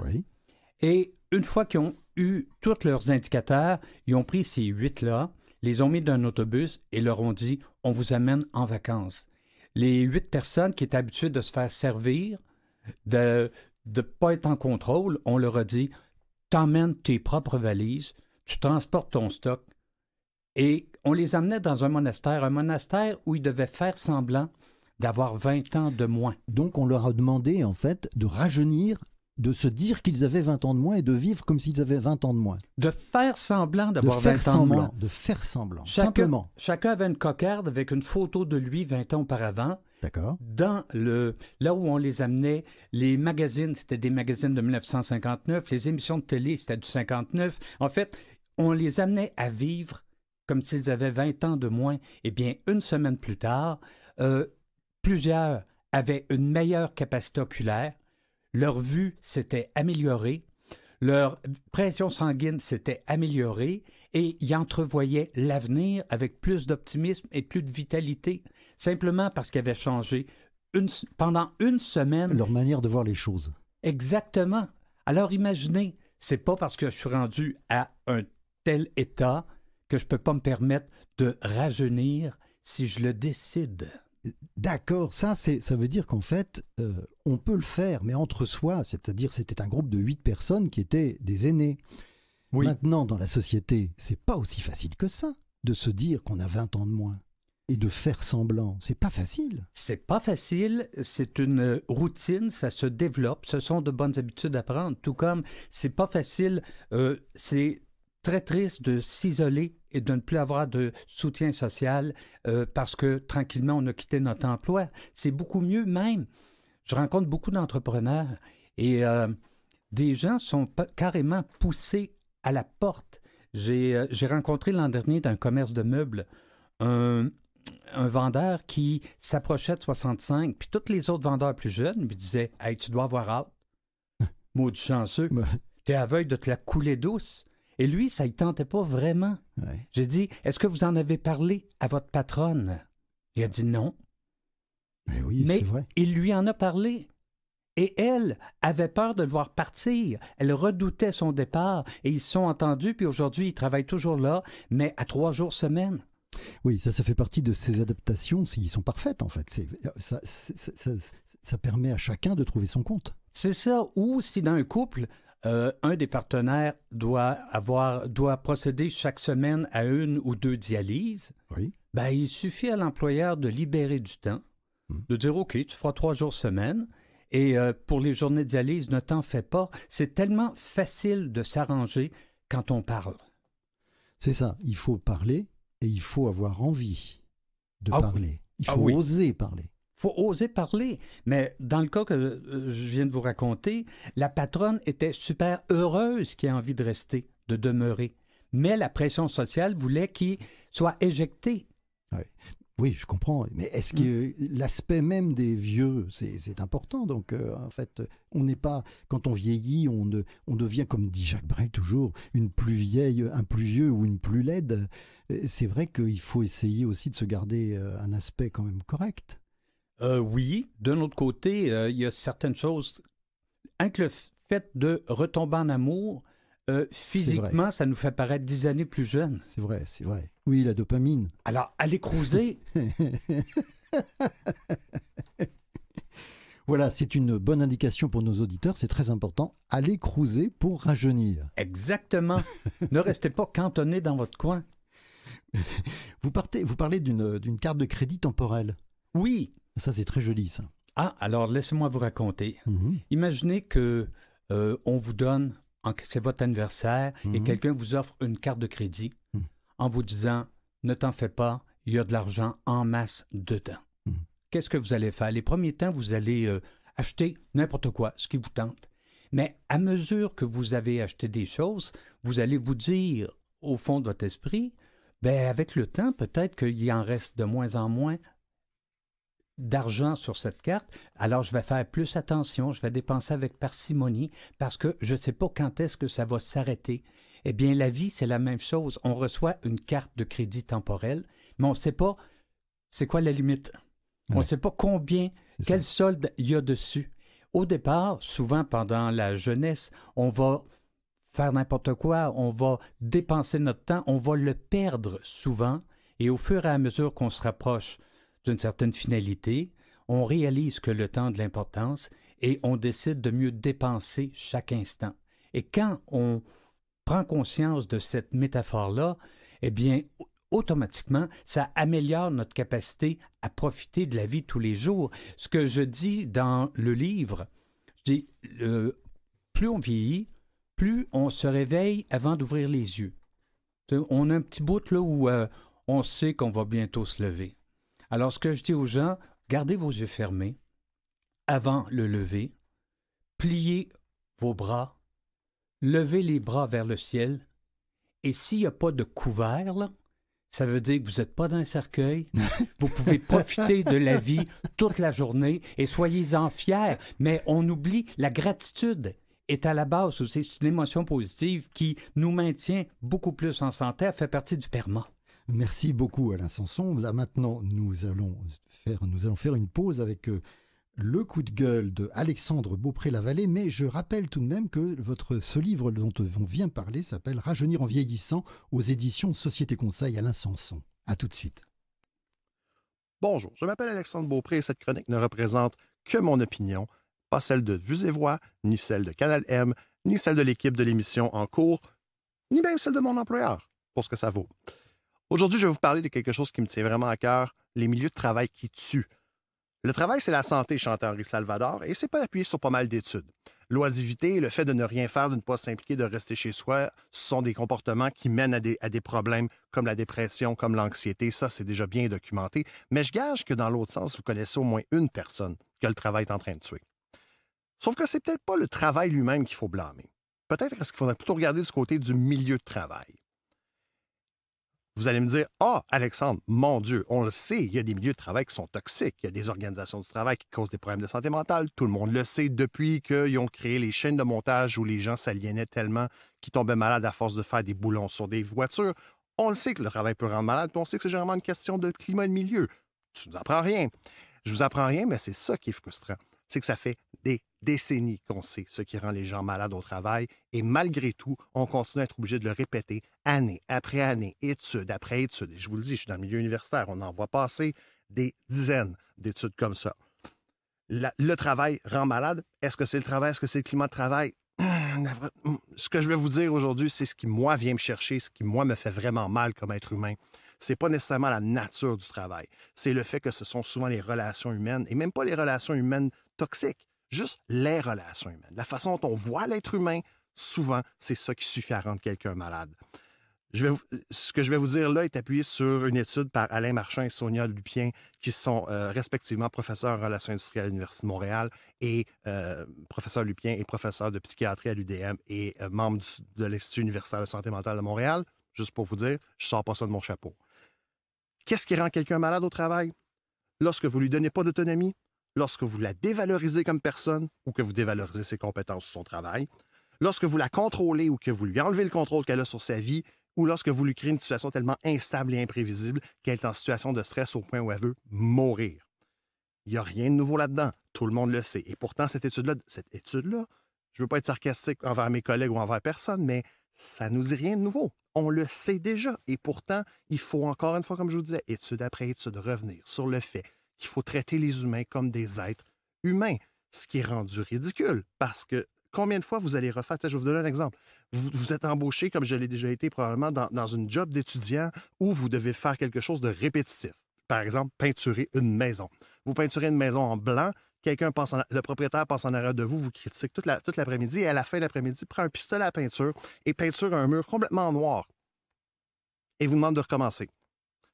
Et une fois qu'ils ont eu tous leurs indicateurs, ils ont pris ces huit-là, les ont mis dans un autobus et leur ont dit on vous amène en vacances. Les huit personnes qui étaient habituées de se faire servir, de ne pas être en contrôle, on leur a dit t'emmènes tes propres valises, tu transportes ton stock, et on les amenait dans un monastère, un monastère où ils devaient faire semblant d'avoir 20 ans de moins. Donc on leur a demandé en fait de rajeunir, de se dire qu'ils avaient 20 ans de moins et de vivre comme s'ils avaient 20 ans de moins. De faire semblant d'avoir 20 ans de moins. De faire semblant, simplement. Chacun avait une cocarde avec une photo de lui 20 ans auparavant. D'accord. Dans le, là où on les amenait, les magazines, c'était des magazines de 1959, les émissions de télé, c'était du 59. En fait, on les amenait à vivre comme s'ils avaient 20 ans de moins. Eh bien, une semaine plus tard, euh, plusieurs avaient une meilleure capacité oculaire, leur vue s'était améliorée, leur pression sanguine s'était améliorée et ils entrevoyaient l'avenir avec plus d'optimisme et plus de vitalité, simplement parce qu'ils avaient changé pendant une semaine. Leur manière de voir les choses. Exactement. Alors imaginez, c'est pas parce que je suis rendu à un tel état que je ne peux pas me permettre de rajeunir si je le décide. D'accord, ça, ça veut dire qu'en fait, euh, on peut le faire, mais entre soi, c'est-à-dire c'était un groupe de huit personnes qui étaient des aînés. Oui. Maintenant, dans la société, c'est pas aussi facile que ça de se dire qu'on a 20 ans de moins et de faire semblant. C'est pas facile. C'est pas facile, c'est une routine, ça se développe, ce sont de bonnes habitudes à prendre, tout comme c'est pas facile, euh, c'est très triste de s'isoler et de ne plus avoir de soutien social euh, parce que tranquillement on a quitté notre emploi. C'est beaucoup mieux même. Je rencontre beaucoup d'entrepreneurs et euh, des gens sont carrément poussés à la porte. Euh, j'ai rencontré l'an dernier d'un commerce de meubles un, vendeur qui s'approchait de 65, puis tous les autres vendeurs plus jeunes me disaient Hey, tu dois avoir hâte. [LAUGHS] du chanceux. Ben. T'es aveugle de te la couler douce. Et lui, ça ne tentait pas vraiment. J'ai dit, est-ce que vous en avez parlé à votre patronne? Il a dit non. Ben mais oui, c'est vrai. il lui en a parlé. Et elle avait peur de le voir partir. Elle redoutait son départ et ils se sont entendus. Puis aujourd'hui, ils travaillent toujours là, mais à trois jours semaine. Oui, ça, ça fait partie de ces adaptations Ils sont parfaites, en fait. ça, permet à chacun de trouver son compte. C'est ça. Ou si dans un couple, euh, un des partenaires doit avoir doit procéder chaque semaine à une ou deux dialyses, ben, il suffit à l'employeur de libérer du temps, hmm. de dire OK, tu feras trois jours semaine. Et euh, pour les journées de dialyse, ne t'en fais pas. C'est tellement facile de s'arranger quand on parle. C'est ça. Il faut parler et il faut avoir envie de ah parler. Il ah faut oser parler faut oser parler. Mais dans le cas que euh, je viens de vous raconter, la patronne était super heureuse qui a envie de rester, de demeurer. Mais la pression sociale voulait qu'il soit éjecté. Oui. je comprends. Mais est-ce que mm. l'aspect même des vieux, c'est important Donc, euh, en fait, on n'est pas. Quand on vieillit, on, on devient, comme dit Jacques Brel toujours, une plus vieille, un plus vieux ou une plus laide. Euh, c'est vrai qu'il faut essayer aussi de se garder un aspect quand même correct. Euh, oui. D'un autre côté, euh, il y a certaines choses. Avec le fait de retomber en amour, euh, physiquement, ça nous fait paraître dix années plus jeunes. C'est vrai, c'est vrai. Oui, la dopamine. Alors, allez cruiser. [LAUGHS] Voilà, c'est une bonne indication pour nos auditeurs, c'est très important. Allez cruiser pour rajeunir. Exactement. ne [LAUGHS] restez pas cantonné dans votre coin. Vous, partez, vous parlez d'une carte de crédit temporelle. Oui, ça, c'est très joli, ça. Ah, alors laissez-moi vous raconter. Mhm. Imaginez que euh, on vous donne, c'est votre anniversaire, et mhm. quelqu'un vous offre une carte de crédit mhm. en vous disant ne t'en fais pas, il y a de l'argent en masse dedans. Qu'est-ce que vous allez faire Les premiers temps, vous allez euh, acheter n'importe quoi, ce qui vous tente. Mais à mesure que vous avez acheté des choses, vous allez vous dire au fond de votre esprit, ben avec le temps, peut-être qu'il y en reste de moins en moins d'argent sur cette carte, alors je vais faire plus attention, je vais dépenser avec parcimonie parce que je ne sais pas quand est-ce que ça va s'arrêter. Eh bien, la vie, c'est la même chose. On reçoit une carte de crédit temporel, mais on ne sait pas c'est quoi la limite. On ne sait pas combien, quel solde il y a dessus. Au départ, souvent pendant la jeunesse, on va faire n'importe quoi, on va dépenser notre temps, on va le perdre souvent, et au fur et à mesure qu'on se rapproche d'une certaine finalité, on réalise que le temps de l'importance et on décide de mieux dépenser chaque instant. Et quand on prend conscience de cette métaphore-là, eh bien, automatiquement, ça améliore notre capacité à profiter de la vie tous les jours. Ce que je dis dans le livre, je dis, plus on vieillit, plus on se réveille avant d'ouvrir les yeux. On a un petit bout là où euh, on sait qu'on va bientôt se lever. Alors, ce que je dis aux gens, gardez vos yeux fermés avant le lever, pliez vos bras, levez les bras vers le ciel, et s'il n'y a pas de couvert, ça veut dire que vous n'êtes pas dans un cercueil. [LAUGHS] vous pouvez profiter de la vie toute la journée et soyez-en fiers. Mais on oublie la gratitude est à la base aussi. C'est une émotion positive qui nous maintient beaucoup plus en santé. Elle fait partie du perma. Merci beaucoup Alain Sanson. Là maintenant, nous allons faire, nous allons faire une pause avec euh, le coup de gueule de Alexandre Beaupré-Lavallée, mais je rappelle tout de même que votre, ce livre dont euh, on vient parler s'appelle Rajeunir en vieillissant aux éditions Société Conseil Alain Sanson. À tout de suite. Bonjour, je m'appelle Alexandre Beaupré et cette chronique ne représente que mon opinion, pas celle de Vues et Voix, ni celle de Canal M, ni celle de l'équipe de l'émission en cours, ni même celle de mon employeur, pour ce que ça vaut. Aujourd'hui, je vais vous parler de quelque chose qui me tient vraiment à cœur, les milieux de travail qui tuent. Le travail, c'est la santé, chante Henri Salvador, et c'est pas appuyé sur pas mal d'études. L'oisivité et le fait de ne rien faire, de ne pas s'impliquer, de rester chez soi, ce sont des comportements qui mènent à des, problèmes comme la dépression, comme l'anxiété. Ça, c'est déjà bien documenté. Mais je gage que dans l'autre sens, vous connaissez au moins une personne que le travail est en train de tuer. Sauf que c'est peut-être pas le travail lui-même qu'il faut blâmer. Peut-être est-ce qu'il faudrait plutôt regarder du côté du milieu de travail. Vous allez me dire, ah, oh, Alexandre, mon Dieu, on le sait, il y a des milieux de travail qui sont toxiques, il y a des organisations du travail qui causent des problèmes de santé mentale, tout le monde le sait depuis qu'ils ont créé les chaînes de montage où les gens s'aliénaient tellement qu'ils tombaient malades à force de faire des boulons sur des voitures. On le sait que le travail peut rendre malade, on sait que c'est généralement une question de climat et de milieu. Tu ne nous apprends rien. Je vous apprends rien, mais c'est ça qui est frustrant c'est que ça fait des décennies qu'on sait ce qui rend les gens malades au travail et malgré tout, on continue à être obligé de le répéter année après année, étude après étude. je vous le dis, je suis dans le milieu universitaire, on en voit passer des dizaines d'études comme ça. le travail rend malade. Est-ce que c'est le travail? Est-ce que c'est le climat de travail? [CLEARS THROAT] Hmm, ce que je vais vous dire aujourd'hui, c'est ce qui, moi, vient me chercher, ce qui, moi, me fait vraiment mal comme être humain c'est pas nécessairement la nature du travail. C'est le fait que ce sont souvent les relations humaines, et même pas les relations humaines toxique, juste les relations humaines. La façon dont on voit l'être humain, souvent, c'est ça qui suffit à rendre quelqu'un malade. Je vais ce que je vais vous dire là est appuyé sur une étude par Alain Marchand et Sonia Lupien, qui sont euh, respectivement professeurs en relations industrielles à l'Université de Montréal et euh, professeur Lupien et professeur de psychiatrie à l'UDM et euh, membre de l'Institut universel de santé mentale de Montréal. Juste pour vous dire, je sors pas ça de mon chapeau. Qu'est-ce qui rend quelqu'un malade au travail? Lorsque vous lui donnez pas d'autonomie, lorsque vous la dévalorisez comme personne ou que vous dévalorisez ses compétences ou son travail, lorsque vous la contrôlez ou que vous lui enlevez le contrôle qu'elle a sur sa vie, ou lorsque vous lui créez une situation tellement instable et imprévisible qu'elle est en situation de stress au point où elle veut mourir. Il n'y a rien de nouveau là-dedans. Tout le monde le sait. Et pourtant, cette étude-là, cette étude-là, je ne veux pas être sarcastique envers mes collègues ou envers personne, mais ça ne nous dit rien de nouveau. On le sait déjà. Et pourtant, il faut encore une fois, comme je vous disais, étude après étude, revenir sur le fait qu'il faut traiter les humains comme des êtres humains, ce qui est rendu ridicule parce que combien de fois vous allez refaire, je vous donne un exemple, vous, êtes embauché, comme je l'ai déjà été probablement, dans, dans une job d'étudiant où vous devez faire quelque chose de répétitif. Par exemple, peinturer une maison. Vous peinturez une maison en blanc, quelqu'un pense le propriétaire passe en arrière de vous, vous critique toute, toute l'après-midi et à la fin de l'après-midi, prend un pistolet à peinture et peinture un mur complètement noir et vous demande de recommencer.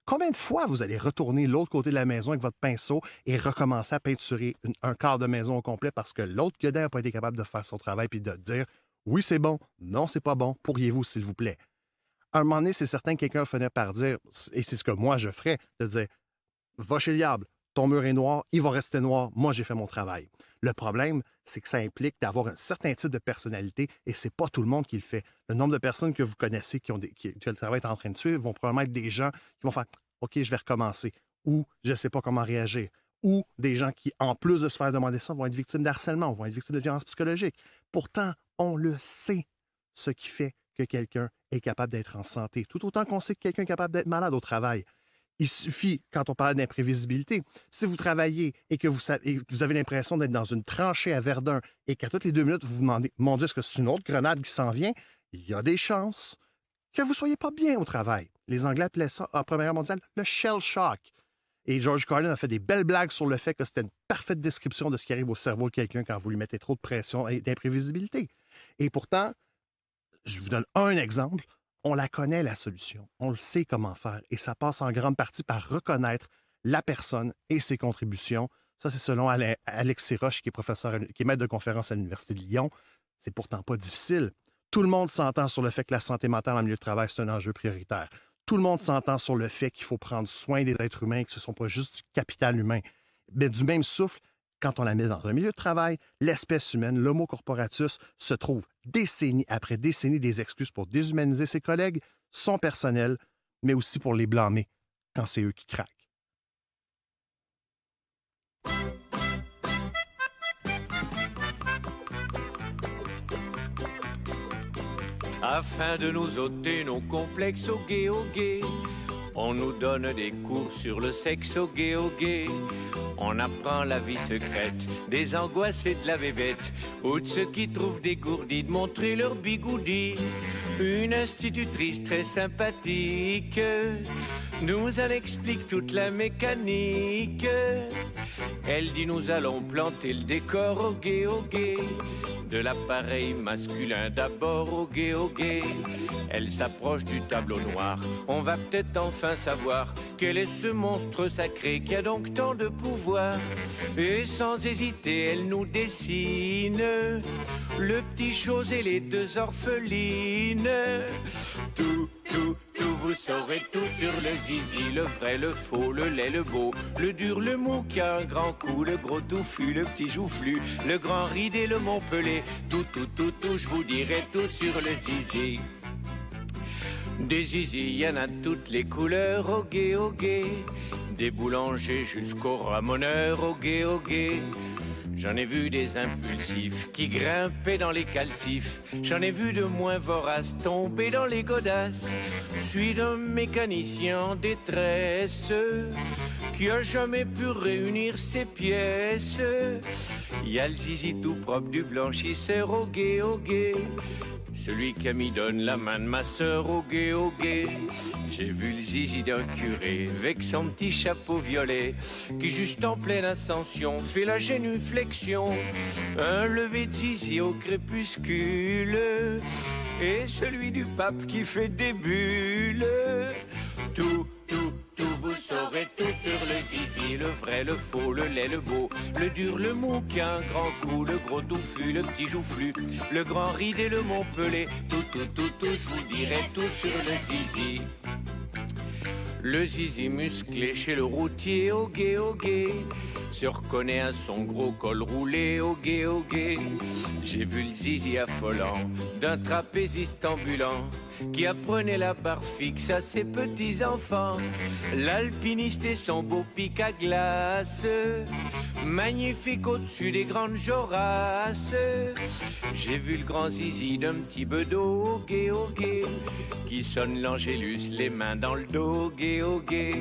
Combien de fois vous allez retourner l'autre côté de la maison avec votre pinceau et recommencer à peinturer un quart de maison au complet parce que l'autre guedin n'a pas été capable de faire son travail puis de dire oui, c'est bon, non, c'est pas bon, pourriez-vous, s'il vous plaît? À un moment donné, c'est certain que quelqu'un venait par dire, et c'est ce que moi je ferais, de dire va chez le diable, ton mur est noir, il va rester noir, moi j'ai fait mon travail. Le problème, c'est que ça implique d'avoir un certain type de personnalité et c'est pas tout le monde qui le fait. Le nombre de personnes que vous connaissez qui ont des, le travail est en train de suivre, vont probablement être des gens qui vont faire OK, je vais recommencer ou je ne sais pas comment réagir ou des gens qui, en plus de se faire demander ça, vont être victimes d'harcèlement, vont être victimes de violences psychologiques. Pourtant, on le sait, ce qui fait que quelqu'un est capable d'être en santé, tout autant qu'on sait que quelqu'un est capable d'être malade au travail. Il suffit, quand on parle d'imprévisibilité, si vous travaillez et que vous, avez l'impression d'être dans une tranchée à Verdun et qu'à toutes les deux minutes, vous vous demandez, mon Dieu, est-ce que c'est une autre grenade qui s'en vient? Il y a des chances que vous soyez pas bien au travail. Les Anglais appelaient ça, en Première Guerre mondiale, le shell shock. Et George Carlin a fait des belles blagues sur le fait que c'était une parfaite description de ce qui arrive au cerveau de quelqu'un quand vous lui mettez trop de pression et d'imprévisibilité. Et pourtant, je vous donne un exemple on la connaît, la solution. On le sait comment faire. Et ça passe en grande partie par reconnaître la personne et ses contributions. Ça, c'est selon Alexis Roche, qui est professeur, qui est maître de conférence à l'Université de Lyon. C'est pourtant pas difficile. Tout le monde s'entend sur le fait que la santé mentale en milieu de travail, c'est un enjeu prioritaire. Tout le monde s'entend sur le fait qu'il faut prendre soin des êtres humains, que ce ne sont pas juste du capital humain. Mais du même souffle, quand on la met dans un milieu de travail, l'espèce humaine, l'homo corporatus, se trouve décennie après décennie des excuses pour déshumaniser ses collègues, son personnel, mais aussi pour les blâmer quand c'est eux qui craquent. Afin de nous ôter nos complexes au gay au gué, on nous donne des cours sur le sexe au gué au gué on apprend la vie secrète des angoisses et de la bébête ou de ceux qui trouvent dégourdis de montrer leur bigoudi. Une institutrice très sympathique nous elle explique toute la mécanique. Elle dit nous allons planter le décor au gué au gué. De l'appareil masculin d'abord au gué au gué. Elle s'approche du tableau noir. On va peut-être enfin savoir quel est ce monstre sacré qui a donc tant de pouvoir. Et sans hésiter, elle nous dessine le petit chose et les deux orphelines. Tout, tout, tout, vous saurez tout sur le zizi, le vrai, le faux, le laid, le beau, le dur, le mou, un grand coup, le gros touffu, le petit joufflu, le grand ridé, le montpelé, tout, tout, tout, tout, je vous dirai tout sur le zizi. Des zizi, y en a toutes les couleurs, au gué, au gué, des boulangers jusqu'au ramoneur, au gué, au gué. J'en ai vu des impulsifs qui grimpaient dans les calcifs. J'en ai vu de moins voraces tomber dans les godasses. suis d'un mécanicien en détresse qui a jamais pu réunir ses pièces. Y le zizi tout propre du blanchisseur au gué, au gué. Celui qui a mis donne la main de ma sœur au gué au gué. J'ai vu le zizi d'un curé avec son petit chapeau violet qui juste en pleine ascension fait la génuflexion. Un lever de zizi au crépuscule et celui du pape qui fait des bulles. Tout vous saurez tout sur le zizi, le vrai, le faux, le laid, le beau, le dur, le mou, un grand coup, le gros touffu, le petit joufflu, le grand ride et le montpelé. Tout, tout, tout, tout, vous dirai tout sur le zizi. Le zizi musclé chez le routier, au gué, au gué. Se reconnaît à son gros col roulé, au gué, au gué. J'ai vu le zizi affolant d'un trapéziste ambulant qui apprenait la barre fixe à ses petits-enfants. L'alpiniste et son beau pic à glace, magnifique au-dessus des grandes jorasses. J'ai vu le grand zizi d'un petit bedeau, au gué, qui sonne l'angélus, les mains dans le dos, au gué,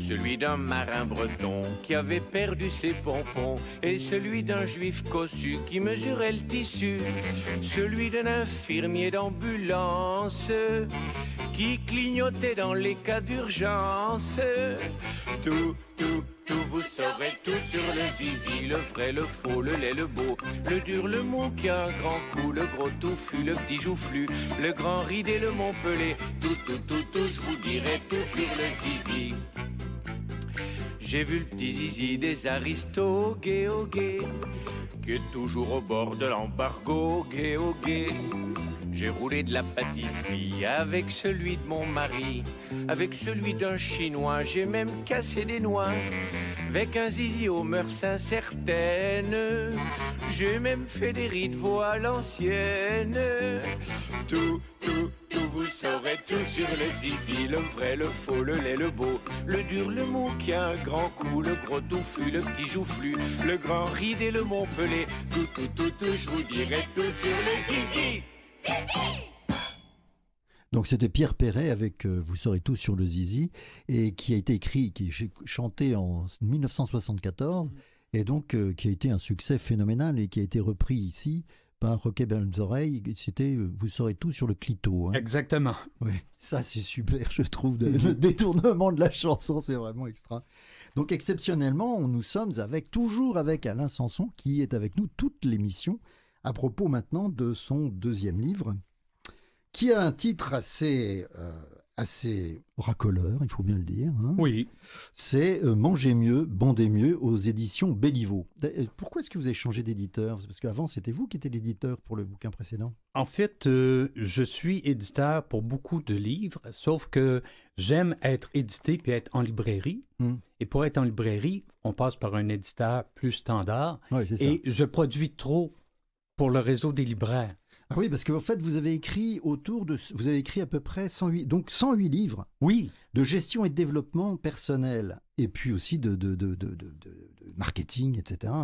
Celui d'un marin breton qui avait perdu ses pompons, et celui d'un juif cossu qui mesurait le tissu, celui d'un infirmier d'ambulance qui clignotait dans les cas d'urgence. Tout, tout, tout, vous saurez tout sur le zizi, le vrai, le faux, le laid, le beau, le dur, le mou qui a un grand coup, le gros touffu, le petit joufflu, le grand ridé, le montpelé. Tout, tout, tout, tout, je vous dirai tout sur le zizi. J'ai vu le petit zizi des aristos, oh, qui est toujours au bord de l'embargo, gay, au oh, gay. J'ai roulé de la pâtisserie avec celui de mon mari, avec celui d'un chinois, j'ai même cassé des noix. Avec un zizi aux mœurs incertaines, j'ai même fait des rites voix à l'ancienne. Tout, tout, tout, vous saurez tout sur le zizi, le vrai, le faux, le laid, le beau, le dur, le mou qui a un grand coup, le gros touffu, le petit joufflu, le grand ride et le mont Tout, tout, tout, tout, je vous dirai tout sur le zizi. Donc c'était Pierre Perret avec euh, Vous serez tous sur le zizi et qui a été écrit, qui est chanté en 1974 mmh. et donc euh, qui a été un succès phénoménal et qui a été repris ici par Roquet Belles Oreilles. C'était euh, Vous serez tous sur le clito. Hein. Exactement. Oui, ça c'est super, je trouve. Mmh. le détournement de la chanson, c'est vraiment extra. Donc exceptionnellement, nous sommes avec toujours avec Alain Sanson qui est avec nous toute l'émission à propos maintenant de son deuxième livre, qui a un titre assez, euh, assez racoleur, il faut bien le dire. Hein. Oui. C'est euh, manger Mangez mieux, bandez mieux aux éditions Béliveau. Euh, pourquoi est-ce que vous avez changé d'éditeur Parce qu'avant, c'était vous qui étiez l'éditeur pour le bouquin précédent. En fait, je suis éditeur pour beaucoup de livres, sauf que j'aime être édité puis être en librairie. Hmm. Et pour être en librairie, on passe par un éditeur plus standard. Oui, ça. Et je produis trop pour le réseau des libraires. Ah oui, parce que en fait, vous avez écrit autour de, vous avez écrit à peu près 108, donc 108 livres. Oui. De gestion et de développement personnel, et puis aussi de, de, de, de, de marketing, etc.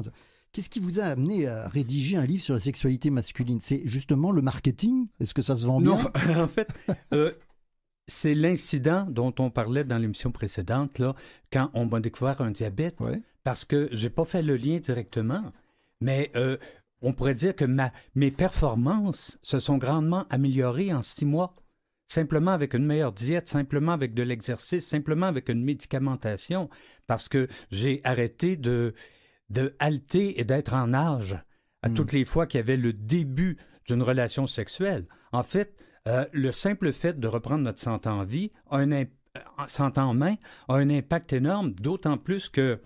Qu'est-ce qui vous a amené à rédiger un livre sur la sexualité masculine C'est justement le marketing Est-ce que ça se vend bien Non, [LAUGHS] en fait, euh, c'est l'incident dont on parlait dans l'émission précédente, là, quand on va découvrir un diabète, parce que j'ai pas fait le lien directement, mais euh, on pourrait dire que ma, mes performances se sont grandement améliorées en six mois, simplement avec une meilleure diète, simplement avec de l'exercice, simplement avec une médicamentation, parce que j'ai arrêté de, de halter et d'être en âge à toutes hmm. les fois qu'il y avait le début d'une relation sexuelle. En fait, euh, le simple fait de reprendre notre santé en vie, un santé euh, en main, a un impact énorme, d'autant plus que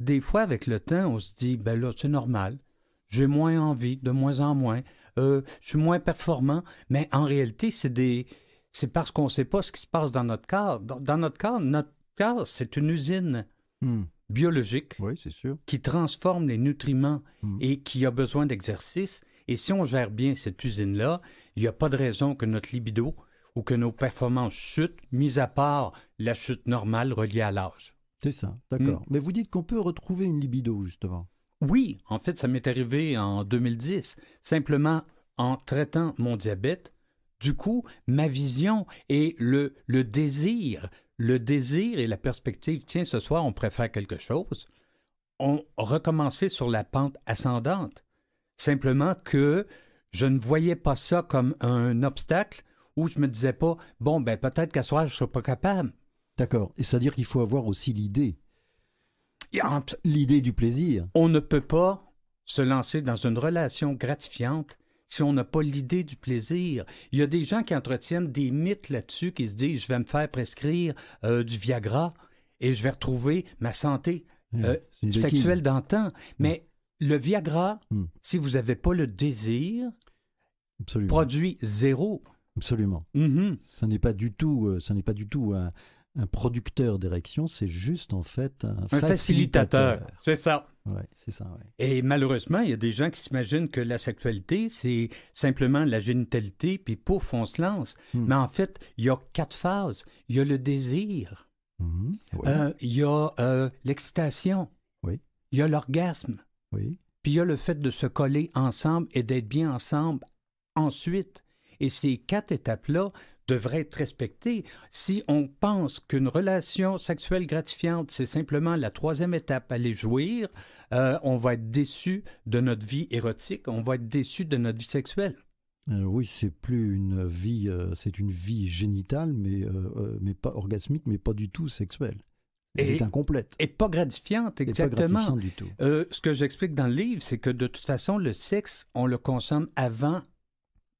des fois, avec le temps, on se dit, ben là, c'est normal j'ai moins envie, de moins en moins, euh, je suis moins performant, mais en réalité, c'est des... C'est parce qu'on ne sait pas ce qui se passe dans notre corps. Dans, notre corps, notre corps, c'est une usine hmm. biologique sûr. qui transforme les nutriments hmm. et qui a besoin d'exercice. Et si on gère bien cette usine-là, il n'y a pas de raison que notre libido ou que nos performances chutent, mis à part la chute normale reliée à l'âge. C'est ça, d'accord. Hmm. Mais vous dites qu'on peut retrouver une libido, justement. Oui, en fait, ça m'est arrivé en 2010, simplement en traitant mon diabète. Du coup, ma vision et le, désir, le désir et la perspective, tiens, ce soir, on préfère quelque chose, ont recommencé sur la pente ascendante. Simplement que je ne voyais pas ça comme un obstacle où je me disais pas, bon, ben peut-être qu'à soir, je ne serai pas capable. D'accord. Et c'est-à-dire qu'il faut avoir aussi l'idée L'idée du plaisir. On ne peut pas se lancer dans une relation gratifiante si on n'a pas l'idée du plaisir. Il y a des gens qui entretiennent des mythes là-dessus, qui se disent, je vais me faire prescrire euh, du Viagra et je vais retrouver ma santé mmh. euh, sexuelle d'antan. Mmh. Mais le Viagra, mmh. si vous n'avez pas le désir, produit zéro. Absolument. Ce n'est pas du tout, euh, ça n'est pas du tout un, un producteur d'érection, c'est juste en fait un, un facilitateur. C'est ça. Ouais, c'est ça. Et malheureusement, il y a des gens qui s'imaginent que la sexualité, c'est simplement la génitalité, puis pouf, on se lance. Hmm. Mais en fait, il y a quatre phases. Il y a le désir. Hmm, euh, il y a euh, l'excitation. Oui. Il y a l'orgasme. Oui. Puis il y a le fait de se coller ensemble et d'être bien ensemble ensuite. Et ces quatre étapes-là devrait être respecté. Si on pense qu'une relation sexuelle gratifiante, c'est simplement la troisième étape, aller jouir, euh, on va être déçu de notre vie érotique, on va être déçu de notre vie sexuelle. Euh, oui, c'est plus une vie, euh, c'est une vie génitale, mais, mais pas orgasmique, mais pas du tout sexuelle. et, est incomplète. Et pas gratifiante, exactement. du tout. ce que j'explique dans le livre, c'est que de toute façon, le sexe, on le consomme avant,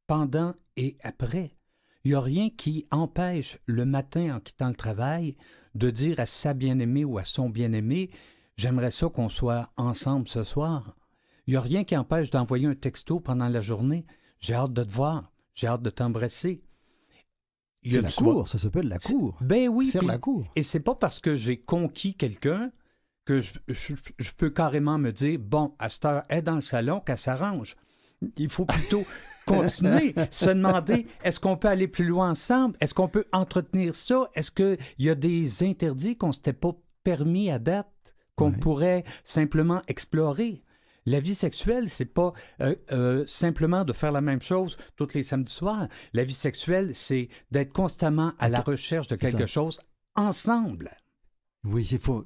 pendant et après il n'y a rien qui empêche le matin en quittant le travail de dire à sa bien-aimée ou à son bien-aimé J'aimerais ça qu'on soit ensemble ce soir. Il n'y a rien qui empêche d'envoyer un texto pendant la journée. J'ai hâte de te voir. J'ai hâte de t'embrasser. C'est la cour, ça s'appelle la cour. Ben oui. Faire la cour. Et c'est pas parce que j'ai conquis quelqu'un que je, peux carrément me dire, bon, à cette heure, est dans le salon, qu'elle s'arrange. Il faut plutôt continuer, se demander est-ce qu'on peut aller plus loin ensemble? Est-ce qu'on peut entretenir ça? Est-ce qu'il y a des interdits qu'on ne s'était pas permis à date, qu'on pourrait simplement explorer? La vie sexuelle, c'est pas euh, euh, simplement de faire la même chose tous les samedis soirs. La vie sexuelle, c'est d'être constamment à la recherche de quelque chose ensemble. Oui, il ne faut,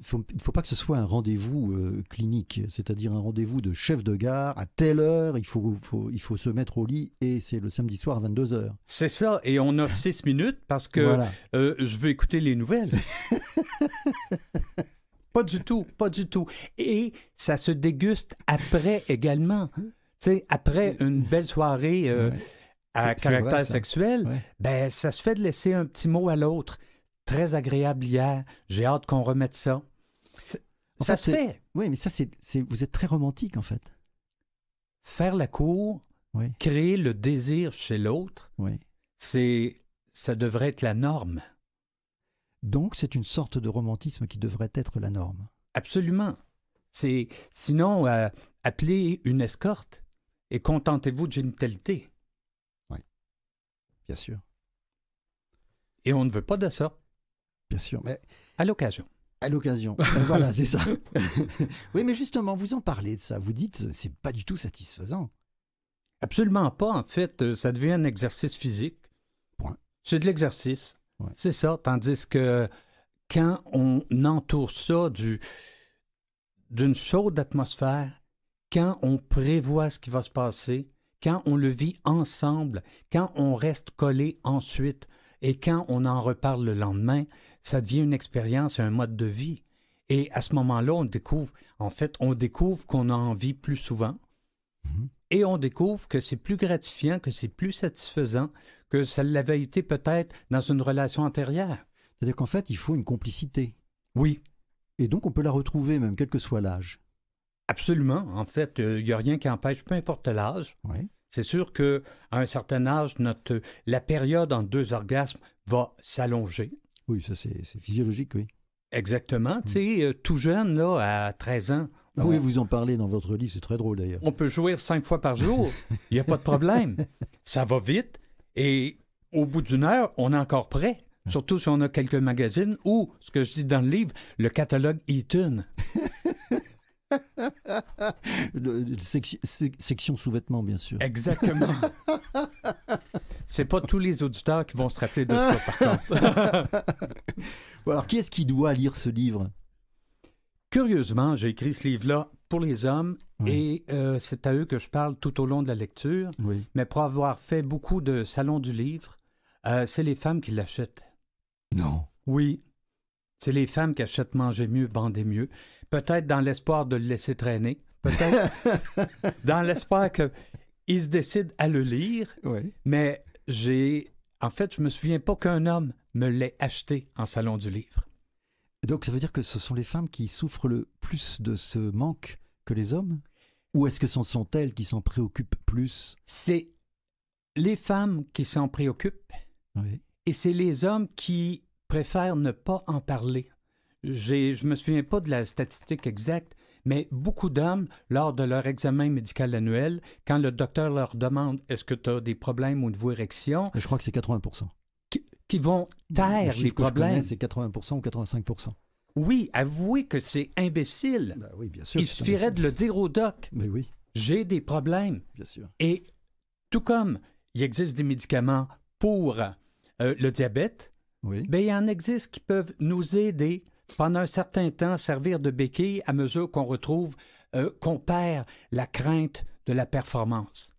pas que ce soit un rendez-vous euh, clinique, c'est-à-dire un rendez-vous de chef de gare à telle heure, il faut, il faut se mettre au lit et c'est le samedi soir à 22h. C'est ça, et on a six [LAUGHS] minutes parce que euh, je veux écouter les nouvelles. [LAUGHS] pas du tout, pas du tout. Et ça se déguste après également. sais, après une belle soirée euh, à caractère sexuel, ben, ça se fait de laisser un petit mot à l'autre très agréable hier. J'ai hâte qu'on remette ça. Ça fait, se fait. Oui, mais ça, c'est, vous êtes très romantique, en fait. Faire la cour, créer le désir chez l'autre, c'est, ça devrait être la norme. Donc, c'est une sorte de romantisme qui devrait être la norme. Absolument. C'est, sinon, euh, appeler appelez une escorte et contentez-vous de génitalité. Oui, bien sûr. Et on ne veut pas de ça. Bien sûr. Mais... À l'occasion. À l'occasion. [LAUGHS] Ben voilà, c'est ça. [LAUGHS] oui, mais justement, vous en parlez de ça. Vous dites, c'est pas du tout satisfaisant. Absolument pas. En fait, euh, ça devient un exercice physique. Point. C'est de l'exercice. C'est ça. Tandis que quand on entoure ça du, d'une chaude atmosphère, quand on prévoit ce qui va se passer, quand on le vit ensemble, quand on reste collé ensuite et quand on en reparle le lendemain, ça devient une expérience, un mode de vie. Et à ce moment-là, on découvre, en fait, on découvre qu'on a envie plus souvent. Mhm. Et on découvre que c'est plus gratifiant, que c'est plus satisfaisant que ça l'avait été peut-être dans une relation antérieure. C'est-à-dire qu'en fait, il faut une complicité. Oui. Et donc, on peut la retrouver, même quel que soit l'âge. Absolument. En fait, euh, il n'y a rien qui empêche, peu importe l'âge. C'est sûr que à un certain âge, notre, la période en deux orgasmes va s'allonger. Oui, ça c'est physiologique, oui. Exactement, hmm. tu sais, euh, tout jeune, là, à 13 ans. Ah oui, vous en parlez dans votre lit, c'est très drôle d'ailleurs. On peut jouer cinq fois par jour, [LAUGHS] il n'y a pas de problème. Ça va vite et au bout d'une heure, on est encore prêt. Ah. Surtout si on a quelques magazines ou, ce que je dis dans le livre, le catalogue Eaton. [LAUGHS] section sous-vêtements, bien sûr. Exactement. [LAUGHS] C'est pas tous les auditeurs qui vont se rappeler de ça, par contre. [LAUGHS] alors, qui est-ce qui doit lire ce livre Curieusement, j'ai écrit ce livre-là pour les hommes et euh, c'est à eux que je parle tout au long de la lecture. Mais pour avoir fait beaucoup de salons du livre, euh, c'est les femmes qui l'achètent. Non. Oui. C'est les femmes qui achètent manger mieux, bander mieux. Peut-être dans l'espoir de le laisser traîner. Peut-être [LAUGHS] dans l'espoir qu'ils se décident à le lire. Oui. Mais j'ai. En fait, je me souviens pas qu'un homme me l'ait acheté en salon du livre. Donc, ça veut dire que ce sont les femmes qui souffrent le plus de ce manque que les hommes Ou est-ce que ce sont elles qui s'en préoccupent plus C'est les femmes qui s'en préoccupent et c'est les hommes qui préfèrent ne pas en parler. Je me souviens pas de la statistique exacte, mais beaucoup d'hommes, lors de leur examen médical annuel, quand le docteur leur demande est-ce que tu as des problèmes au niveau érection. Je crois que c'est 80 qui, vont taire les problèmes. C'est 80 ou 85 Oui, avouez que c'est imbécile. Ben oui, bien sûr, Il suffirait de le dire au doc. Mais oui. J'ai des problèmes. Bien sûr. Et tout comme il existe des médicaments pour euh, le diabète, oui. ben, il en existe qui peuvent nous aider pendant un certain temps, servir de béquille à mesure qu'on retrouve, euh, qu'on perd la crainte de la performance.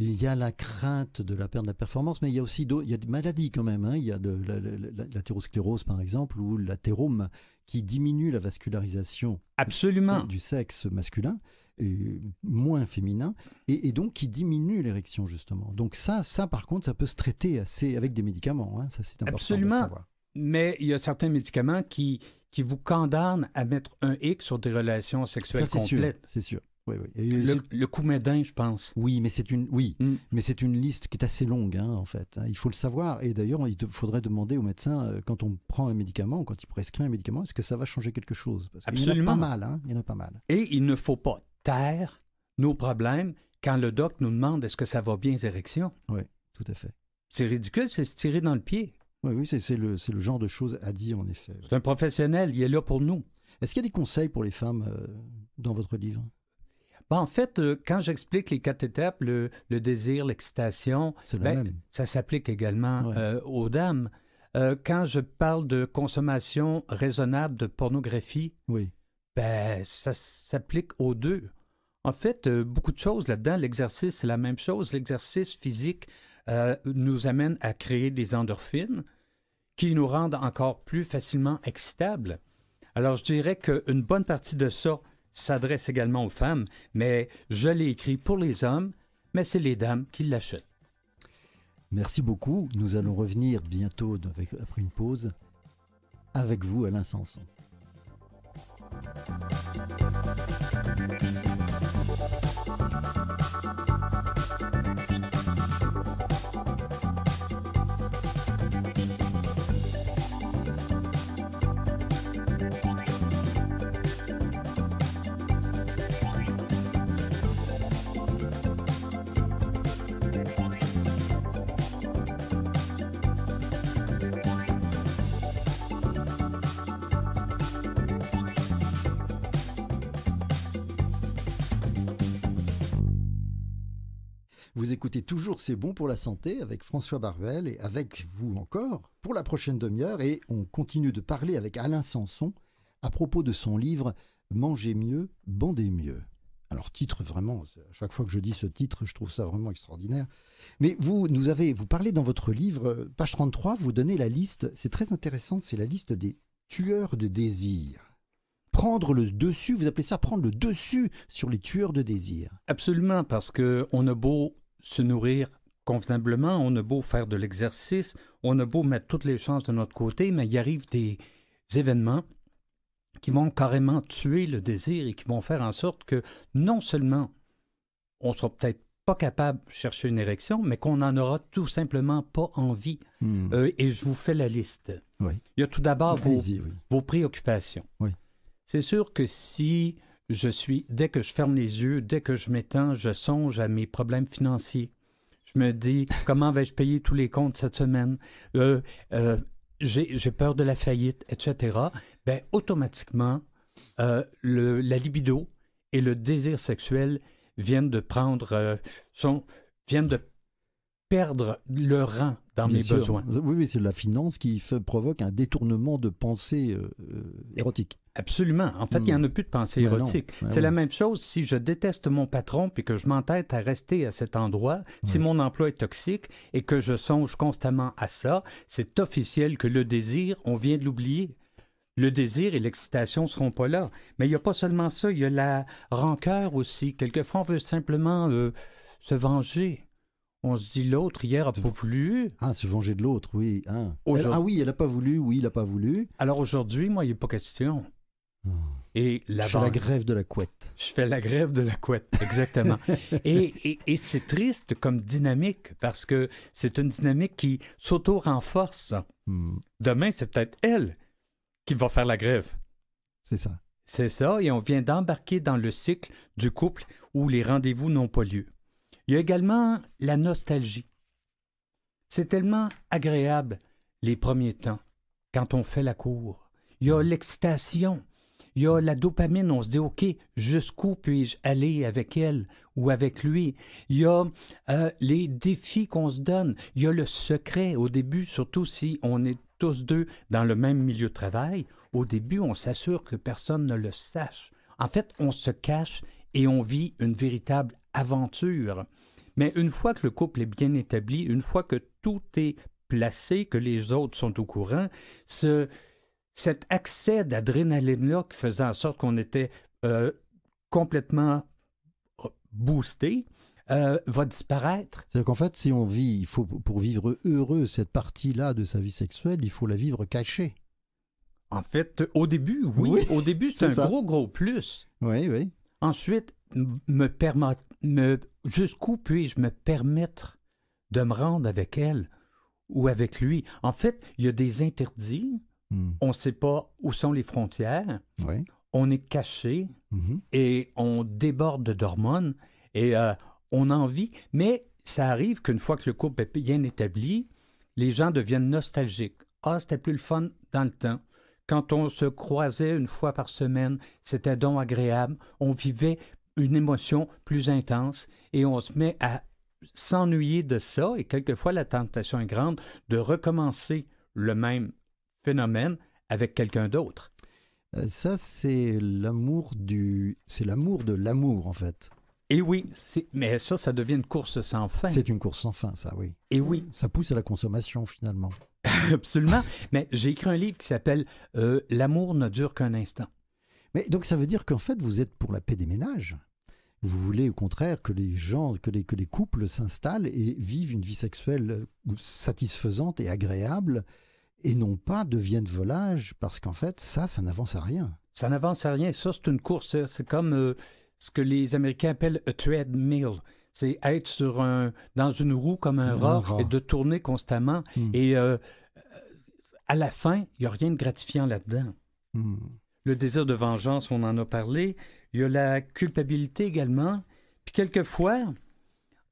Il y a la crainte de la perte de la performance, mais il y a aussi il des maladies quand même. Hein. Il y a de, la, l'athérosclérose, par exemple, ou l'athérome, qui diminue la vascularisation Absolument. du sexe masculin, et moins féminin, et, donc qui diminue l'érection, justement. Donc ça, ça, par contre, ça peut se traiter assez, avec des médicaments. Hein. Ça, c'est important Absolument. de savoir mais il y a certains médicaments qui, vous condamnent à mettre un X sur des relations sexuelles complètes. C'est sûr. Oui, oui. le, le je pense. Oui, mais c'est une, oui, mm. une liste qui est assez longue, hein, en fait. Hein. Il faut le savoir. Et d'ailleurs, il faudrait demander au médecin euh, quand on prend un médicament, quand il prescrit un médicament, est-ce que ça va changer quelque chose Parce Absolument. pas mal. Hein, il y en a pas mal. Et il ne faut pas taire nos problèmes quand le doc nous demande est-ce que ça va bien les érections. Oui, tout à fait. C'est ridicule, c'est se tirer dans le pied. Oui, oui c'est le, genre de choses à dire, en effet. C'est un professionnel, il est là pour nous. Est-ce qu'il y a des conseils pour les femmes euh, dans votre livre Bah en fait, euh, quand j'explique les quatre étapes, le, désir, l'excitation, ben, ça s'applique également euh, aux dames. quand je parle de consommation raisonnable de pornographie, oui. ben, ça s'applique aux deux. En fait, beaucoup de choses là-dedans, l'exercice, c'est la même chose. L'exercice physique, euh, nous amène à créer des endorphines qui nous rendent encore plus facilement excitables. Alors je dirais qu'une bonne partie de ça s'adresse également aux femmes, mais je l'ai écrit pour les hommes, mais c'est les dames qui l'achètent. Merci beaucoup. Nous allons revenir bientôt, avec, après une pause, avec vous, Alain Sanson. Vous écoutez toujours C'est bon pour la santé avec François Barvel et avec vous encore pour la prochaine demi-heure. Et on continue de parler avec Alain Sanson à propos de son livre Mangez mieux, bandez mieux. Alors titre vraiment, à chaque fois que je dis ce titre, je trouve ça vraiment extraordinaire. Mais vous nous avez, vous parlez dans votre livre, euh, page 33, vous donnez la liste, c'est très intéressant, c'est la liste des tueurs de désir. Prendre le dessus, vous appelez ça prendre le dessus sur les tueurs de désir. Absolument, parce que on a beau se nourrir convenablement, on a beau faire de l'exercice, on a beau mettre toutes les chances de notre côté, mais il arrive des événements qui vont carrément tuer le désir et qui vont faire en sorte que non seulement on sera peut-être pas capable de chercher une érection, mais qu'on n'en aura tout simplement pas envie. Hmm. Euh, et je vous fais la liste. Il y a tout d'abord vos, préoccupations. C'est sûr que si je suis, dès que je ferme les yeux, dès que je m'étends, je songe à mes problèmes financiers. Je me dis, [LAUGHS] comment vais-je payer tous les comptes cette semaine? Euh, euh, j'ai peur de la faillite, etc. Ben, automatiquement, euh, le, la libido et le désir sexuel viennent de prendre, sont, viennent de perdre le rang dans mes besoins. Oui, oui c'est la finance qui provoque un détournement de pensée érotique. Absolument. En fait, il n'y en a hmm. plus de pensée ben érotique. Ben c'est la même chose si je déteste mon patron puis que je m'entête à rester à cet endroit, si mon emploi est toxique et que je songe constamment à ça, c'est officiel que le désir, on vient de l'oublier. Le désir et l'excitation seront pas là. Mais il n'y a pas seulement ça, il y a la rancœur aussi. Quelquefois, on veut simplement euh, se venger. On se dit l'autre hier a pas voulu. Ah, se venger de l'autre, oui. Hein. Ah oui, elle n'a pas voulu, oui, il n'a pas voulu. Alors aujourd'hui, moi, il a pas question. Et la je fais la grève de la couette. Je fais la grève de la couette, exactement. [LAUGHS] et, c'est triste comme dynamique parce que c'est une dynamique qui s'auto-renforce. Hmm. Demain, c'est peut-être elle qui va faire la grève. C'est ça. C'est ça, et on vient d'embarquer dans le cycle du couple où les rendez-vous n'ont pas lieu. Il y a également la nostalgie. C'est tellement agréable les premiers temps, quand on fait la cour. Il y a hmm. l'excitation il y a la dopamine, on se dit, OK, jusqu'où puis-je aller avec elle ou avec lui? Il y a euh, les défis qu'on se donne. Il y a le secret au début, surtout si on est tous deux dans le même milieu de travail. Au début, on s'assure que personne ne le sache. En fait, on se cache et on vit une véritable aventure. Mais une fois que le couple est bien établi, une fois que tout est placé, que les autres sont au courant, ce, cet accès d'adrénaline-là qui faisait en sorte qu'on était euh, complètement euh, boosté, euh, va disparaître. C'est-à-dire qu'en fait, si on vit, il faut pour vivre heureux cette partie-là de sa vie sexuelle, il faut la vivre cachée. En fait, au début, oui. au début, c'est un gros, gros plus. Oui, oui. Ensuite, me jusqu'où puis-je me permettre de me rendre avec elle ou avec lui? En fait, il y a des interdits Hmm. On ne sait pas où sont les frontières. On est caché mm-hmm. et on déborde d'hormones et euh, on en vit. Mais ça arrive qu'une fois que le couple est bien établi, les gens deviennent nostalgiques. Ah, c'était plus le fun dans le temps. Quand on se croisait une fois par semaine, c'était donc agréable. On vivait une émotion plus intense et on se met à s'ennuyer de ça. Et quelquefois, la tentation est grande de recommencer le même phénomène avec quelqu'un d'autre. Euh, ça, c'est l'amour du, c'est l'amour de l'amour en fait. Et oui, mais ça, ça devient une course sans fin. C'est une course sans fin, ça, oui. Et oui. Ça pousse à la consommation, finalement. [LAUGHS] Absolument. mais j'ai écrit un livre qui s'appelle euh, L'amour ne dure qu'un instant. Mais donc, ça veut dire qu'en fait, vous êtes pour la paix des ménages. Vous voulez, au contraire, que les gens, que les, que les couples s'installent et vivent une vie sexuelle euh, satisfaisante et agréable et non pas deviennent volages, parce qu'en fait, ça, ça n'avance à rien. Ça n'avance à rien. Ça, c'est une course. C'est comme euh, ce que les Américains appellent a treadmill. C'est être sur un, dans une roue comme un, rat, et de tourner constamment. Hmm. Et euh, à la fin, il n'y a rien de gratifiant là-dedans. Hmm. Le désir de vengeance, on en a parlé. Il y a la culpabilité également. Puis quelquefois,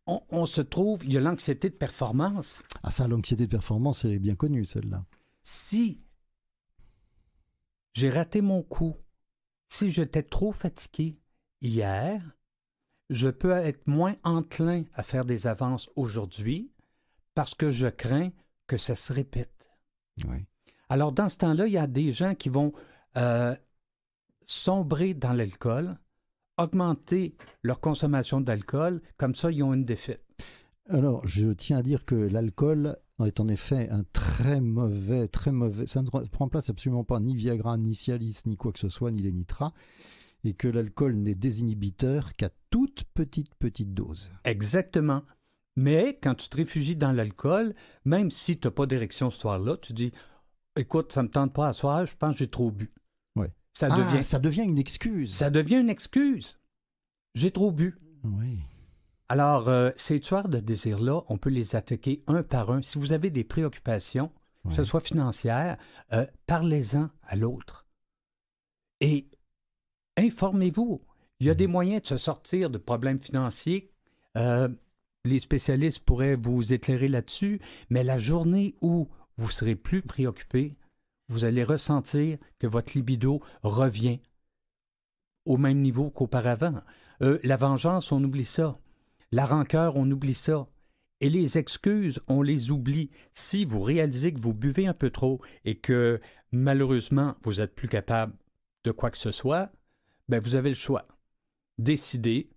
on, on, se trouve, il y a l'anxiété de performance. Ah ça, l'anxiété de performance, elle est bien connue, celle-là. Si j'ai raté mon coup, si j'étais trop fatigué hier, je peux être moins enclin à faire des avances aujourd'hui parce que je crains que ça se répète. Alors, dans ce temps-là, il y a des gens qui vont euh, sombrer dans l'alcool, augmenter leur consommation d'alcool, comme ça, ils ont une défaite. Alors, je tiens à dire que l'alcool est en effet un très mauvais, très mauvais. Ça ne prend place absolument pas ni Viagra, ni Cialis, ni quoi que ce soit, ni les nitras. et que l'alcool n'est désinhibiteur qu'à toute petite petite dose. Exactement. Mais quand tu te réfugies dans l'alcool, même si tu n'as pas d'érection ce soir-là, tu dis écoute, ça me tente pas à soir, je pense que j'ai trop bu. Ouais. Ça devient ah, ça devient une excuse. Ça devient une excuse. J'ai trop bu. Oui. Alors, euh, ces tueurs de désir-là, on peut les attaquer un par un. Si vous avez des préoccupations, que ce soit financières, euh, parlez-en à l'autre. Et informez-vous. Il y a des mhm. moyens de se sortir de problèmes financiers. Euh, les spécialistes pourraient vous éclairer là-dessus, mais la journée où vous serez plus préoccupé, vous allez ressentir que votre libido revient au même niveau qu'auparavant. la vengeance, on oublie ça. La rancœur, on oublie ça. Et les excuses, on les oublie. Si vous réalisez que vous buvez un peu trop et que malheureusement vous n'êtes plus capable de quoi que ce soit, ben vous avez le choix. Décidez,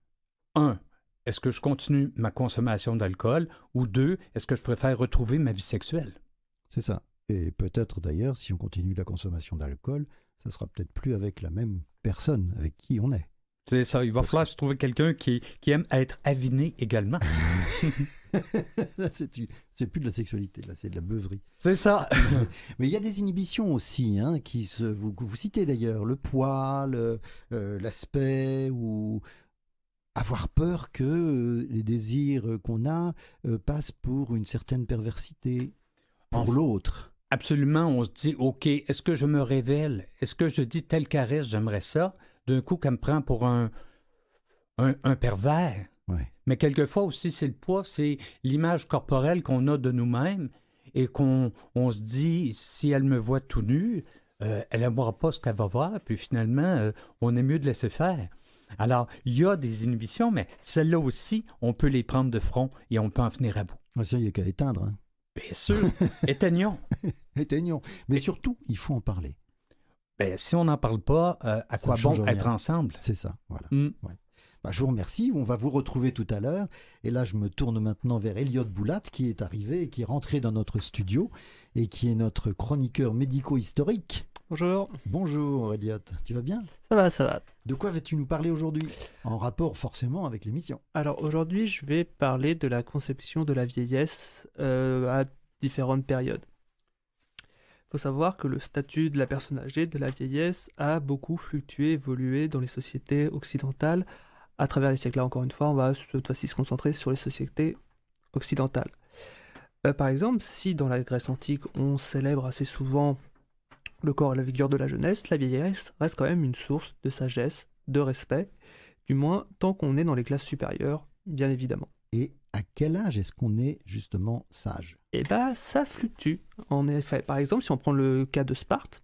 un, est-ce que je continue ma consommation d'alcool ou deux, est-ce que je préfère retrouver ma vie sexuelle? C'est ça. Et peut-être d'ailleurs, si on continue la consommation d'alcool, ça sera peut-être plus avec la même personne avec qui on est. C'est ça, il va falloir se trouver quelqu'un qui, qui aime être aviné également. [LAUGHS] c'est plus de la sexualité, là, c'est de la beuverie. C'est ça. [LAUGHS] Mais il y a des inhibitions aussi, hein, qui se, vous, vous citez d'ailleurs, le poil, euh, euh, l'aspect ou avoir peur que euh, les désirs qu'on a passent pour une certaine perversité pour l'autre. Absolument, on se dit, OK, est-ce que je me révèle Est-ce que je dis telle caresse, j'aimerais ça d'un coup qu'elle me prend pour un, un, pervers. Mais quelquefois aussi, c'est le poids, c'est l'image corporelle qu'on a de nous-mêmes et qu'on se dit, si elle me voit tout nu, euh, elle n'aimera pas ce qu'elle va voir, puis finalement, euh, on est mieux de laisser faire. Alors, il y a des inhibitions, mais celles-là aussi, on peut les prendre de front et on peut en venir à bout. Ah, ça, il n'y a qu'à éteindre. Hein. Bien sûr, [LAUGHS] éteignons. éteignons. Mais surtout, il faut en parler. Ben, si on n'en parle pas, euh, à quoi bon être ensemble C'est ça, voilà. Mm. Ben, je vous remercie, on va vous retrouver tout à l'heure. Et là, je me tourne maintenant vers Elliot Boulat, qui est arrivé et qui est rentré dans notre studio et qui est notre chroniqueur médico-historique. Bonjour. Bonjour Elliot, tu vas bien Ça va, ça va. De quoi vas-tu nous parler aujourd'hui En rapport forcément avec l'émission. Alors aujourd'hui, je vais parler de la conception de la vieillesse euh, à différentes périodes faut savoir que le statut de la personne âgée, de la vieillesse, a beaucoup fluctué, évolué dans les sociétés occidentales à travers les siècles. Là, encore une fois, on va cette fois se concentrer sur les sociétés occidentales. Euh, par exemple, si dans la Grèce antique, on célèbre assez souvent le corps et la vigueur de la jeunesse, la vieillesse reste quand même une source de sagesse, de respect, du moins tant qu'on est dans les classes supérieures, bien évidemment. Et à quel âge est-ce qu'on est justement sage Eh bien, ça fluctue, en effet. Par exemple, si on prend le cas de Sparte,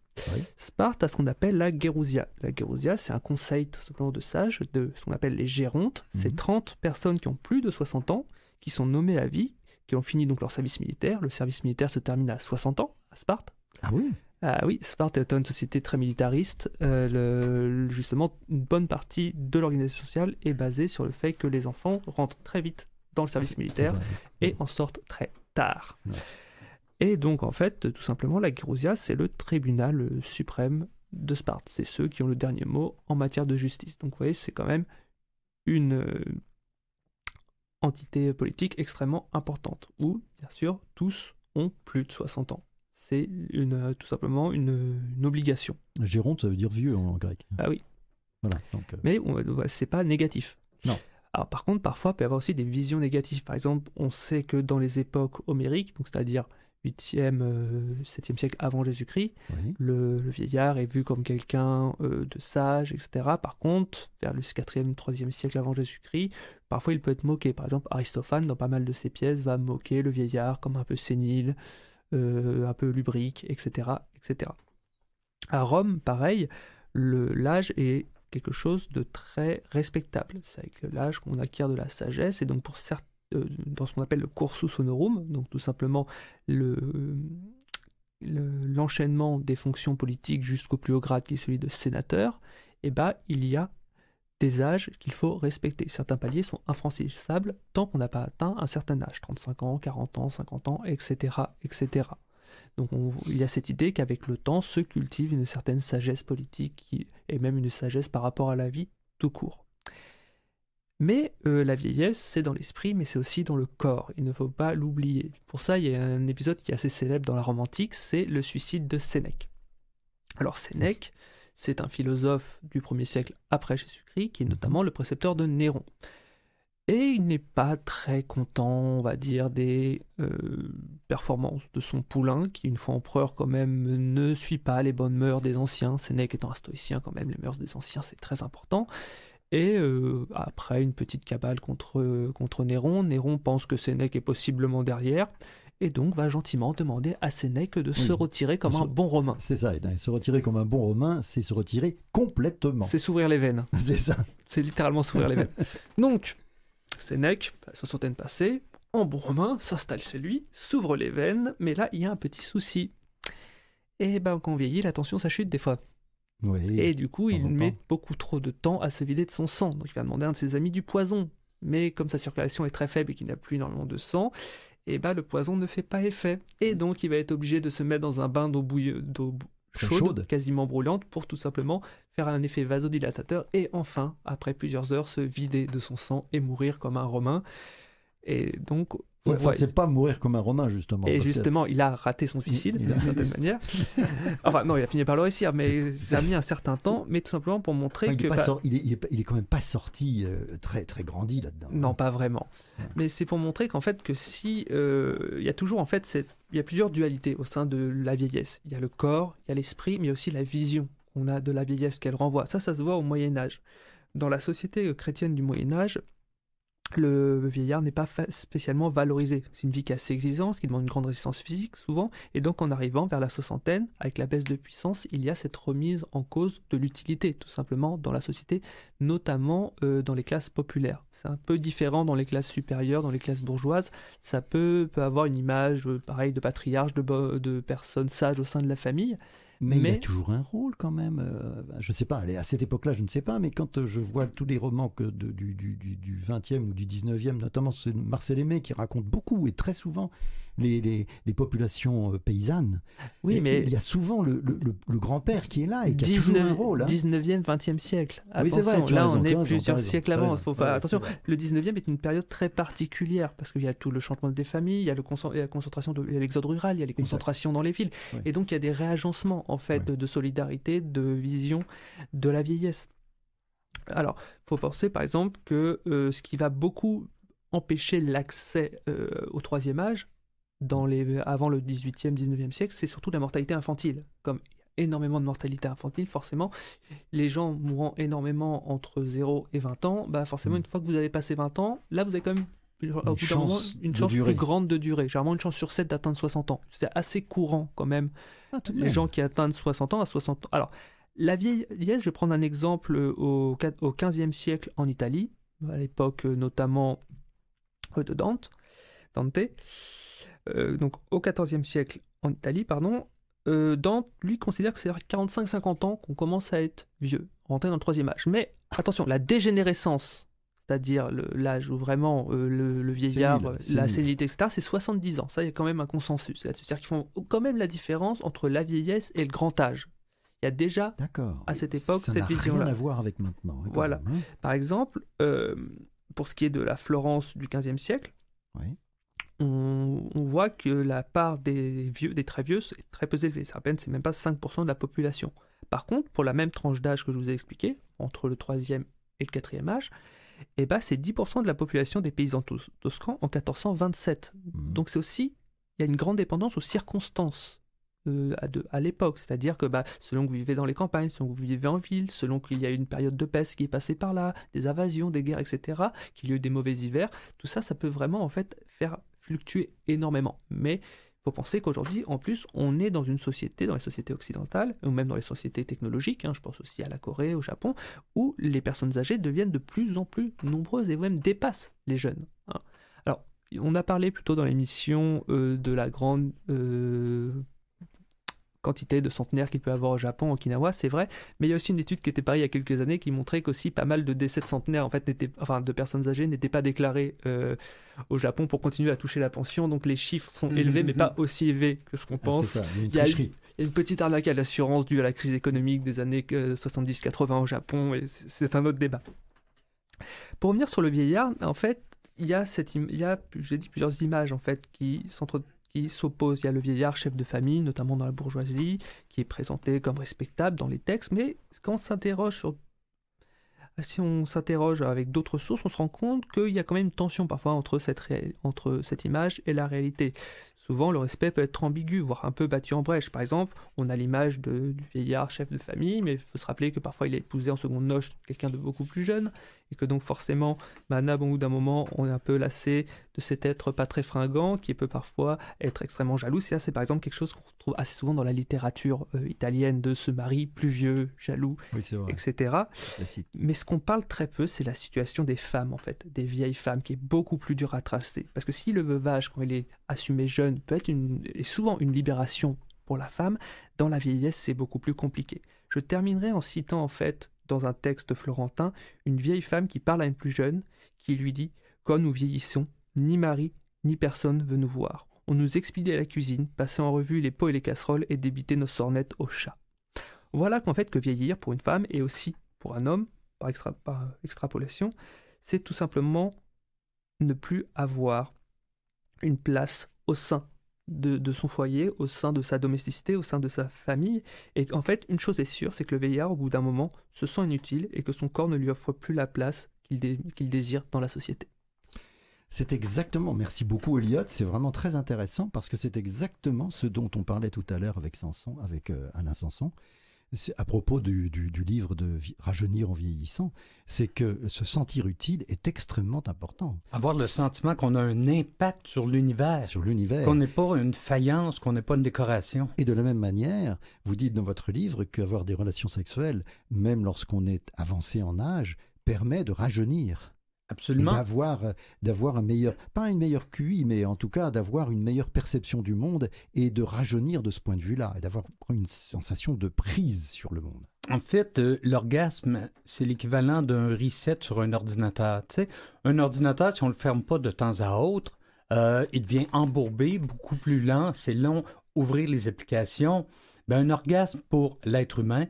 Sparte a ce qu'on appelle la Gérousia. La Gérousia, c'est un conseil tout de sages, de ce qu'on appelle les gérontes. Mhm. C'est 30 personnes qui ont plus de 60 ans, qui sont nommées à vie, qui ont fini donc leur service militaire. Le service militaire se termine à 60 ans à Sparte. Ah oui ah oui, Sparte est une société très militariste. Euh, justement, une bonne partie de l'organisation sociale est basée sur le fait que les enfants rentrent très vite dans le service militaire et en sortent très tard. Et donc, en fait, tout simplement, la Gérousia, c'est le tribunal euh, suprême de Sparte. C'est ceux qui ont le dernier mot en matière de justice. Donc, vous voyez, c'est quand même une euh, entité politique extrêmement importante, où, bien sûr, tous ont plus de 60 ans. C'est une, euh, tout simplement une, obligation. Géronte, ça veut dire vieux en grec. Ah oui. Voilà, donc, Mais ce n'est pas négatif. Non par contre, parfois, il peut y avoir aussi des visions négatives. Par exemple, on sait que dans les époques homériques, donc c'est-à-dire 8e, 7e euh, siècle avant Jésus-Christ, le, vieillard est vu comme quelqu'un euh, de sage, etc. Par contre, vers le 4e, 3e siècle avant Jésus-Christ, parfois il peut être moqué. Par exemple, Aristophane, dans pas mal de ses pièces, va moquer le vieillard comme un peu sénile, euh, un peu lubrique, etc., etc. À Rome, pareil, l'âge est quelque chose de très respectable. C'est avec l'âge qu'on acquiert de la sagesse, et donc pour certains, euh, dans ce qu'on appelle le cursus honorum, donc tout simplement l'enchaînement des fonctions politiques jusqu'au plus haut grade qui est celui de sénateur, et eh bah ben, il y a des âges qu'il faut respecter. Certains paliers sont infranchissables tant qu'on n'a pas atteint un certain âge, 35 ans, 40 ans, 50 ans, etc. etc. Donc il y a cette idée qu'avec le temps se cultive une certaine sagesse politique qui, et même une sagesse par rapport à la vie tout court. Mais euh, la vieillesse, c'est dans l'esprit, mais c'est aussi dans le corps. Il ne faut pas l'oublier. Pour ça, il y a un épisode qui est assez célèbre dans la Rome antique, c'est le suicide de Sénèque. Alors Sénèque, c'est un philosophe du 1er siècle après Jésus-Christ, qui est mhm. notamment le précepteur de Néron et il n'est pas très content, on va dire, des euh, performances de son poulain, qui, une fois empereur, quand même, ne suit pas les bonnes mœurs des anciens. Sénèque étant un stoïcien, quand même, les mœurs des anciens, c'est très important. Et euh, après une petite cabale contre, contre Néron, Néron pense que Sénèque est possiblement derrière, et donc va gentiment demander à Sénèque de se retirer comme un bon Romain. C'est ça, et se retirer comme un bon Romain, c'est se retirer complètement. C'est s'ouvrir les veines. [LAUGHS] c'est ça. C'est littéralement s'ouvrir les veines. Donc, Sénèque, sa centaine passée, en bon s'installe chez lui, s'ouvre les veines, mais là, il y a un petit souci. Et eh ben, quand on vieillit, la tension, ça chute des fois. et du coup, il met beaucoup trop de temps à se vider de son sang. Donc, il va demander à un de ses amis du poison. Mais comme sa circulation est très faible et qu'il n'a plus énormément de sang, et eh ben, le poison ne fait pas effet. Et mm. donc, il va être obligé de se mettre dans un bain d'eau bouillante, chaude, quasiment brûlante, pour tout simplement faire un effet vasodilatateur et enfin, après plusieurs heures, se vider de son sang et mourir comme un Romain. Et donc, Ouais, n'est pas mourir comme un Romain, justement. Et justement, il a raté son suicide, d'une certaine manière. Enfin, non, il a fini par le réussir, mais ça a mis un certain temps, mais tout simplement pour montrer que. Il est, quand même pas sorti euh, très, très grandi là-dedans. Hein. Non, pas vraiment. Mais c'est pour montrer qu'en fait, que si. Euh, il y a toujours, en fait, cette... il y a plusieurs dualités au sein de la vieillesse. Il y a le corps, il y a l'esprit, mais aussi la vision qu'on a de la vieillesse qu'elle renvoie. Ça, ça se voit au Moyen-Âge. Dans la société euh, chrétienne du Moyen-Âge, le vieillard n'est pas spécialement valorisé. C'est une vie qui est assez exigeante, qui demande une grande résistance physique souvent, et donc en arrivant vers la soixantaine, avec la baisse de puissance, il y a cette remise en cause de l'utilité, tout simplement, dans la société, notamment euh, dans les classes populaires. C'est un peu différent dans les classes supérieures, dans les classes bourgeoises. Ça peut, avoir une image, pareille euh, pareil, de patriarche, de, de personnes sages au sein de la famille, mais, il a toujours un rôle quand même. Euh, ben, je ne sais pas, à cette époque-là, je ne sais pas, mais quand euh, je vois tous les romans du, du, 20e ou du 19e, notamment Marcel Aimé, qui raconte beaucoup et très souvent les, populations euh, paysannes. Oui, mais il y a souvent le, grand-père qui est là et qui 19, a toujours un rôle. 19e, hein. 20e siècle. là on est plusieurs siècles avant. attention. Le 19e est une période très particulière parce qu'il y a tout le changement des familles, il y a, le concentration de l'exode rural, il y a les concentrations dans les villes. Et donc il y a des réagencements en fait de, solidarité, de vision de la vieillesse. Alors, faut penser par exemple que euh, ce qui va beaucoup empêcher l'accès euh, au troisième âge, dans les, avant le 18e, 19e siècle, c'est surtout la mortalité infantile. Comme énormément de mortalité infantile, forcément, les gens mourant énormément entre 0 et 20 ans, bah forcément, hmm. une fois que vous avez passé 20 ans, là, vous avez quand même euh, une chance plus grande de durée. Généralement, une chance sur 7 d'atteindre 60 ans. C'est assez courant quand même. Ah, les gens qui atteignent 60 ans à 60 ans. Alors, la vieillesse, je vais prendre un exemple euh, au, au 15e siècle en Italie, à l'époque euh, notamment de Dante. Dante. Euh, donc au XIVe siècle en Italie, pardon, euh, Dante, lui, considère que c'est vers 45-50 ans qu'on commence à être vieux, rentrer dans le troisième âge. Mais attention, la dégénérescence, c'est-à-dire l'âge où vraiment euh, le, vieillard, la sénilité, etc., c'est 70 ans. Ça, il y a quand même un consensus là-dessus. C'est-à-dire qu'ils font quand même la différence entre la vieillesse et le grand âge. Il y a déjà, à cette époque, cette vision-là. Ça n'a rien à voir avec maintenant. Hein, voilà. Hein. Par exemple, pour ce qui est de la Florence du XVe siècle, oui on, voit que la part des vieux, des très vieux, est très peu élevée. Ça à peine, c'est même pas 5% de la population. Par contre, pour la même tranche d'âge que je vous ai expliqué, entre le troisième et le 4e âge, eh ben, c'est 10% de la population des paysans toscans en 1427. Mmh. Donc c'est aussi, il y a une grande dépendance aux circonstances euh, à, à l'époque. C'est-à-dire que bah, selon que vous vivez dans les campagnes, selon que vous vivez en ville, selon qu'il y a eu une période de peste qui est passée par là, des invasions, des guerres, etc., qu'il y a eu des mauvais hivers, tout ça, ça peut vraiment en fait faire fluctuer énormément. Mais il faut penser qu'aujourd'hui, en plus, on est dans une société, dans les sociétés occidentales, ou même dans les sociétés technologiques, hein, je pense aussi à la Corée, au Japon, où les personnes âgées deviennent de plus en plus nombreuses et même dépassent les jeunes. Hein. Alors, on a parlé plutôt dans l'émission euh, de la grande euh, quantité de centenaires qu'il peut avoir au Japon, Okinawa, c'est vrai. Mais il y a aussi une étude qui était pareille il y a quelques années qui montrait qu'aussi pas mal de décès de centenaires, en fait, enfin, de personnes âgées n'étaient pas déclarées euh, au Japon pour continuer à toucher la pension. Donc les chiffres sont mm-hmm, élevés, mm-hmm. mais pas aussi élevés que ce qu'on ah, pense. il y a une petite arnaque à l'assurance due à la crise économique des années 70-80 euh, au Japon, et c'est un autre débat. Pour revenir sur le vieillard, en fait, il y a cette, il y j'ai dit plusieurs images en fait qui s'entretiennent il s'oppose. Il y a le vieillard chef de famille, notamment dans la bourgeoisie, qui est présenté comme respectable dans les textes, mais quand on s'interroge si on s'interroge avec d'autres sources, on se rend compte qu'il y a quand même une tension parfois entre cette image et la réalité. Souvent, le respect peut être ambigu, voire un peu battu en brèche. Par exemple, on a l'image du vieillard chef de famille, mais il faut se rappeler que parfois il a épousé en seconde noche quelqu'un de beaucoup plus jeune, et que donc forcément, à un bout d'un moment, on est un peu lassé de cet être pas très fringant, qui peut parfois être extrêmement jaloux. ça, c'est par exemple quelque chose qu'on retrouve assez souvent dans la littérature euh, italienne, de ce mari plus vieux, jaloux, etc. Mais ce qu'on parle très peu, c'est la situation des femmes, en fait, des vieilles femmes, qui est beaucoup plus dure à tracer. Parce que si le veuvage, quand il est assumé jeune, peut être et souvent une libération pour la femme. Dans la vieillesse, c'est beaucoup plus compliqué. Je terminerai en citant en fait, dans un texte florentin, une vieille femme qui parle à une plus jeune, qui lui dit Quand nous vieillissons, ni mari ni personne veut nous voir. On nous expédiait à la cuisine, passer en revue les pots et les casseroles et débiter nos sornettes au chat Voilà qu'en fait que vieillir pour une femme et aussi pour un homme, par extrapolation, c'est tout simplement ne plus avoir une place au sein de, son foyer, au sein de sa domesticité, au sein de sa famille. Et en fait, une chose est sûre, c'est que le vieillard, au bout d'un moment, se sent inutile et que son corps ne lui offre plus la place qu'il désire dans la société. C'est exactement, merci beaucoup Elliot, c'est vraiment très intéressant parce que c'est exactement ce dont on parlait tout à l'heure avec Sanson, avec euh, Alain Sanson à propos du, livre de Rajeunir en vieillissant, c'est que se sentir utile est extrêmement important. Avoir le sentiment qu'on a un impact sur l'univers. Sur l'univers. Qu'on n'est pas une faïence, qu'on n'est pas une décoration. Et de la même manière, vous dites dans votre livre qu'avoir des relations sexuelles, même lorsqu'on est avancé en âge, permet de rajeunir. Absolument. D'avoir, euh, d'avoir un meilleur, pas une meilleure QI, mais en tout cas d'avoir une meilleure perception du monde et de rajeunir de ce point de vue-là, et d'avoir une sensation de prise sur le monde. En fait, euh, l'orgasme, c'est l'équivalent d'un reset sur un ordinateur. sais un ordinateur, si on le ferme pas de temps à autre, euh, il devient embourbé, beaucoup plus lent, c'est long, ouvrir les applications. Ben, un orgasme pour l'être humain,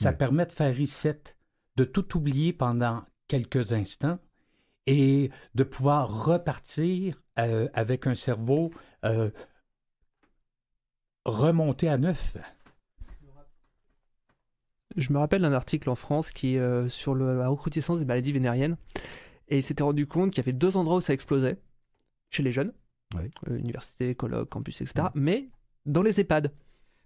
ça permet de faire reset, de tout oublier pendant quelques instants et de pouvoir repartir euh, avec un cerveau euh, remonté à neuf. Je me rappelle d'un article en France qui euh, sur la recrudescence des maladies vénériennes et il s'était rendu compte qu'il y avait deux endroits où ça explosait chez les jeunes, universités, université, campus, etc. Mais dans les EHPAD.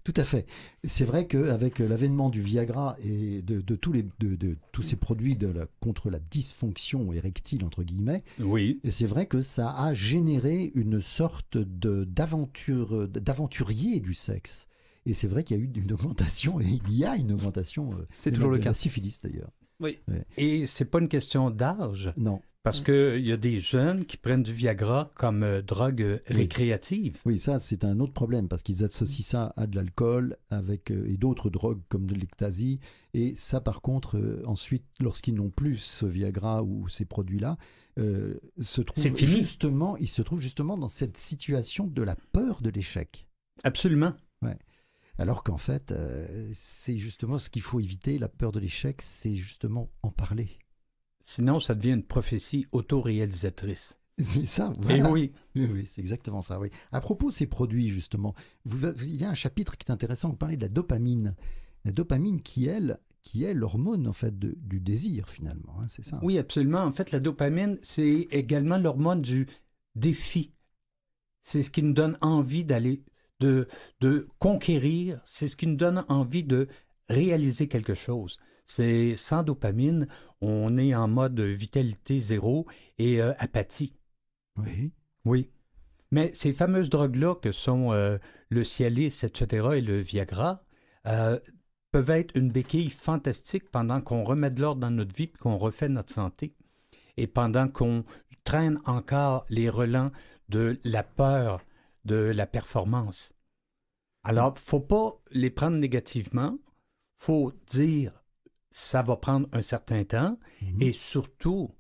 Tout à fait. C'est vrai qu'avec euh, l'avènement du Viagra et de, tous ces produits contre la dysfonction érectile, entre guillemets, oui. c'est vrai que ça a généré une sorte d'aventure, euh, d'aventurier du sexe. Et c'est vrai qu'il y a eu une augmentation, et il y a une augmentation. Euh, c'est toujours le cas. La syphilis d'ailleurs. Oui. Et c'est pas une question d'âge. Non. Parce mm. qu'il y a des jeunes qui prennent du Viagra comme euh, drogue euh, récréative. Oui, ça, c'est un autre problème parce qu'ils associent ça à de l'alcool avec euh, et d'autres drogues comme de l'ectasy. Et ça, par contre, ensuite, lorsqu'ils n'ont plus ce Viagra ou ces produits-là, se trouvent justement, ils se trouvent justement dans cette situation de la peur de l'échec. Absolument. Ouais. Alors qu'en fait, c'est justement ce qu'il faut éviter. La peur de l'échec, c'est justement en parler. Sinon, ça devient une prophétie autoréalisatrice. C'est ça, oui. Oui, oui c'est exactement ça, oui. À propos de ces produits, justement, il y a un chapitre qui est intéressant, vous parlez de la dopamine. La dopamine qui, qui est l'hormone, en fait, du désir, finalement, hein, c'est ça Oui, absolument. En fait, la dopamine, c'est également l'hormone du défi. C'est ce qui nous donne envie d'aller, de, de conquérir, c'est ce qui nous donne envie de réaliser quelque chose. C'est sans dopamine, on est en mode vitalité zéro et euh, apathie. Oui. Oui. Mais ces fameuses drogues-là que sont euh, le Cialis, etc. et le Viagra, euh, peuvent être une béquille fantastique pendant qu'on remet de l'ordre dans notre vie et qu'on refait notre santé. Et pendant qu'on traîne encore les relents de la peur de la performance. Alors, faut pas les prendre négativement. Faut dire ça va prendre un certain temps et mhm. surtout, et surtout,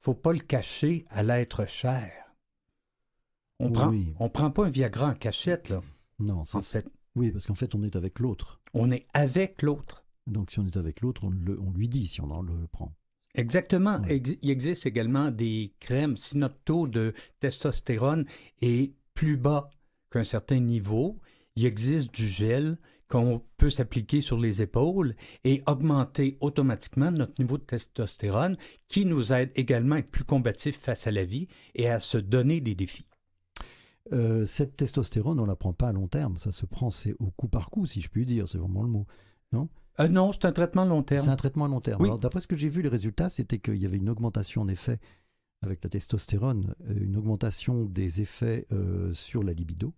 faut pas le cacher à l'être cher. On prend, on prend pas un Viagra en cachette là. Non, sans fait, oui, parce qu'en fait, on est avec l'autre. On est avec l'autre. Donc, si on est avec l'autre, on, lui dit si on en le, prend. Exactement. il existe également des crèmes. Si notre taux de testostérone est plus bas qu'un certain niveau, il existe du gel qu'on peut s'appliquer sur les épaules et augmenter automatiquement notre niveau de testostérone qui nous aide également à être plus combatifs face à la vie et à se donner des défis. Euh, cette testostérone, on ne la prend pas à long terme, ça se prend c'est au coup par coup, si je puis dire, c'est vraiment le mot, non euh, Non, c'est un traitement à long terme. C'est un traitement à long terme. D'après ce que j'ai vu, les résultats, c'était qu'il y avait une augmentation en effet avec la testostérone, euh, une augmentation des effets sur la libido,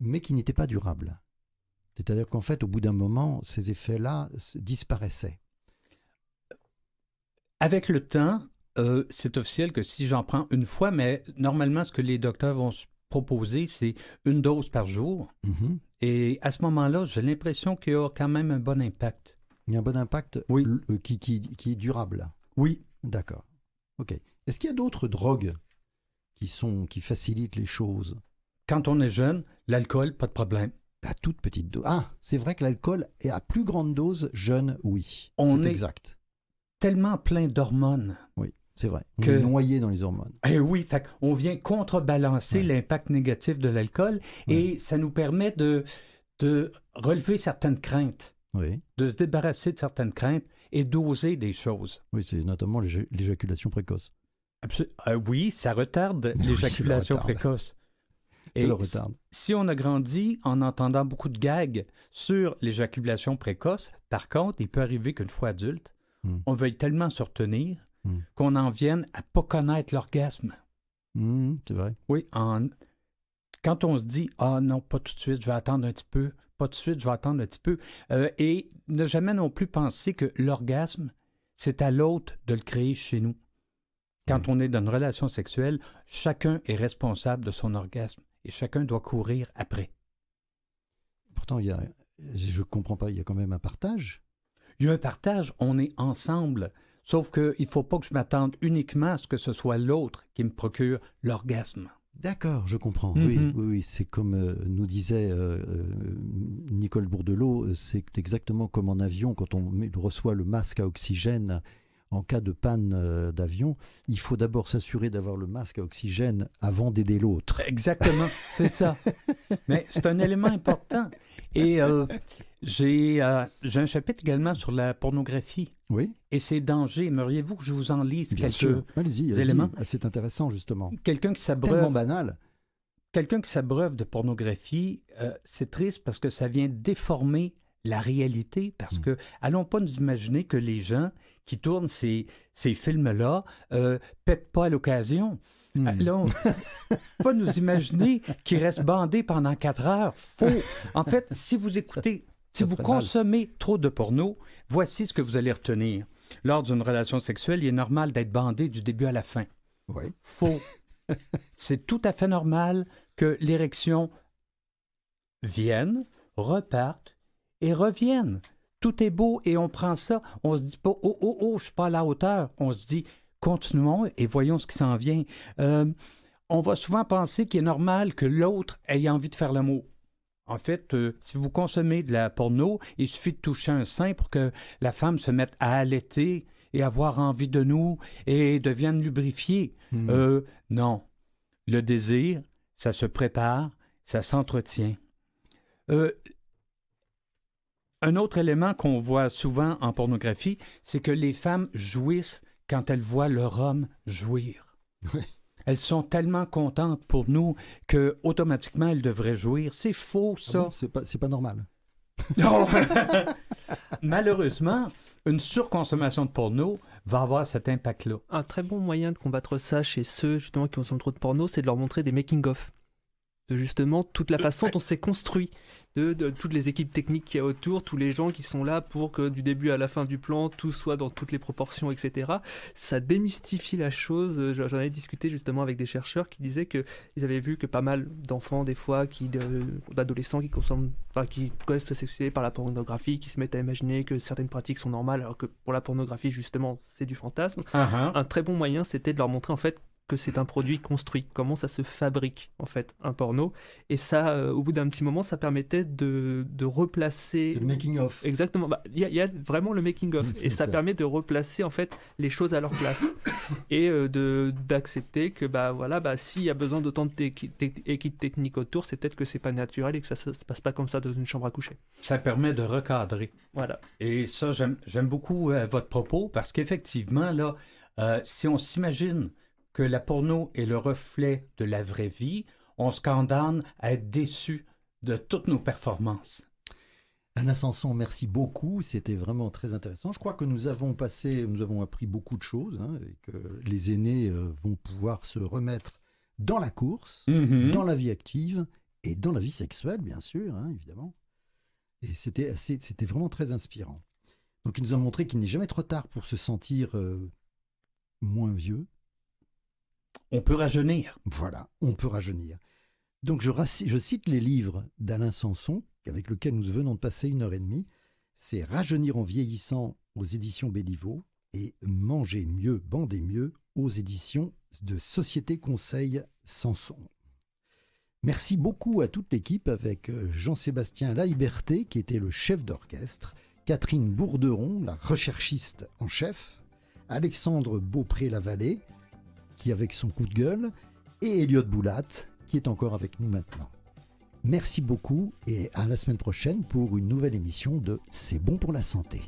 mais qui n'était pas durable. C'est-à-dire qu'en fait, au bout d'un moment, ces effets-là disparaissaient. Avec le temps, euh, c'est officiel que si j'en prends une fois, mais normalement, ce que les docteurs vont se proposer, c'est une dose par jour. Mm-hmm. Et à ce moment-là, j'ai l'impression qu'il y a quand même un bon impact. Il y a un bon impact oui. Euh, qui, est durable. Oui. D'accord. OK. Est-ce qu'il y a d'autres drogues qui, sont, qui facilitent les choses? Quand on est jeune, l'alcool, pas de problème à toute petite dose. Ah, c'est vrai que l'alcool est à plus grande dose jeune, oui. On est, Tellement plein d'hormones. Oui, c'est vrai. est noyé dans les hormones. Eh oui, on vient contrebalancer l'impact négatif de l'alcool et ça nous permet de, relever certaines craintes. Oui. De se débarrasser de certaines craintes et d'oser des choses. Oui, c'est notamment l'éjaculation précoce. Ah oui, ça retarde l'éjaculation précoce. Si on a grandi en entendant beaucoup de gags sur l'éjaculation précoce, par contre, il peut arriver qu'une fois adulte, hmm. on veuille tellement se retenir hmm. qu'on en vienne à pas connaître l'orgasme. Hmm, c'est vrai. Oui, quand on se dit Ah non, pas tout de suite, je vais attendre un petit peu, pas tout de suite, je vais attendre un petit peu, euh, et ne jamais non plus penser que l'orgasme, c'est à l'autre de le créer chez nous. Quand on est dans une relation sexuelle, chacun est responsable de son orgasme et chacun doit courir après. Pourtant, il y a, je ne comprends pas, il y a quand même un partage. Il y a un partage, on est ensemble. Sauf qu'il ne faut pas que je m'attende uniquement à ce que ce soit l'autre qui me procure l'orgasme. D'accord, je comprends. Mhm. Oui, oui, c'est comme euh, nous disait euh, euh, Nicole Bourdelot, c'est exactement comme en avion quand on reçoit le masque à oxygène en cas de panne euh, d'avion, il faut d'abord s'assurer d'avoir le masque à oxygène avant d'aider l'autre. Exactement, c'est ça. [LAUGHS] Mais c'est un élément important. Et euh, euh, j'ai un chapitre également sur la pornographie. Oui. Et ses dangers. Aimeriez-vous que je vous en lise Bien quelques allez éléments allez ah, C'est intéressant, justement. Quelqu'un qui s'abreuve. banal. Quelqu'un qui s'abreuve de pornographie, c'est triste parce que ça vient déformer la réalité, parce mmh. que allons pas nous imaginer que les gens qui tournent ces, films-là euh, pètent pas à l'occasion. Allons mmh. euh, [LAUGHS] pas nous imaginer qu'ils restent bandés pendant quatre heures. Faux. En fait, si vous écoutez, si vous consommez trop de porno, voici ce que vous allez retenir. Lors d'une relation sexuelle, il est normal d'être bandé du début à la fin. Oui. Faux. [LAUGHS] C'est tout à fait normal que l'érection vienne, reparte, et reviennent. Tout est beau et on prend ça. On se dit pas, oh, oh, oh, je suis pas à la hauteur. On se dit, continuons et voyons ce qui s'en vient. Euh, on va souvent penser qu'il est normal que l'autre ait envie de faire le mot. En fait, euh, si vous consommez de la porno, il suffit de toucher un sein pour que la femme se mette à allaiter et avoir envie de nous et devienne lubrifiée. Hmm. Euh, non. Le désir, ça se prépare, ça s'entretient. Un autre élément qu'on voit souvent en pornographie, c'est que les femmes jouissent quand elles voient leur homme jouir. Elles sont tellement contentes pour nous que automatiquement elles devraient jouir. C'est faux, ah ça. c'est pas, normal. [LAUGHS] Malheureusement, une surconsommation de porno va avoir cet impact-là. Un très bon moyen de combattre ça chez ceux justement qui consomment trop de porno, c'est de leur montrer des making-of justement toute la euh, façon dont s'est construit, de, toutes les équipes techniques qu'il y a autour, tous les gens qui sont là pour que du début à la fin du plan, tout soit dans toutes les proportions, etc. Ça démystifie la chose. Euh, j'en ai discuté justement avec des chercheurs qui disaient qu'ils avaient vu que pas mal d'enfants, des fois, qui d'adolescents qui consomment, enfin, qui sexués par la pornographie, qui se mettent à imaginer que certaines pratiques sont normales, alors que pour la pornographie, justement, c'est du fantasme. Ah, ah. Un très bon moyen, c'était de leur montrer en fait que c'est un produit construit, comment ça se fabrique en fait un porno. Et ça, euh, au bout d'un petit moment, ça permettait de, de replacer. C'est le making of. Exactement. Bah, il y, a vraiment le making of, et ça, permet de replacer en fait les choses à leur place [COUGHS] et euh, de d'accepter que bah voilà, bah s'il y a besoin d'autant d'équipes techniques autour, c'est peut-être que c'est pas naturel et que ça, se passe pas comme ça dans une chambre à coucher. Ça permet de recadrer. Voilà. Et ça, j'aime beaucoup euh, votre propos parce qu'effectivement là. si on s'imagine que la porno est le reflet de la vraie vie, on se condamne à être déçu de toutes nos performances. Anna Sanson, merci beaucoup. C'était vraiment très intéressant. Je crois que nous avons passé, nous avons appris beaucoup de choses hein, et que les aînés euh, vont pouvoir se remettre dans la course, mhm. dans la vie active et dans la vie sexuelle, bien sûr, hein, évidemment. Et c'était c'était vraiment très inspirant. Donc, il nous a montré qu'il n'est jamais trop tard pour se sentir euh, moins vieux, on peut rajeunir. Voilà, on peut rajeunir. Donc je, cite les livres d'Alain Sanson, avec lequel nous venons de passer une heure et demie. C'est Rajeunir en vieillissant aux éditions Béliveau et Manger mieux, bander mieux aux éditions de Société Conseil Sanson. Merci beaucoup à toute l'équipe avec euh, Jean-Sébastien Laliberté qui était le chef d'orchestre, Catherine Bourderon, la recherchiste en chef, Alexandre Beaupré-Lavallée, avec son coup de gueule, et Elliot Boulat, qui est encore avec nous maintenant. Merci beaucoup et à la semaine prochaine pour une nouvelle émission de C'est bon pour la santé.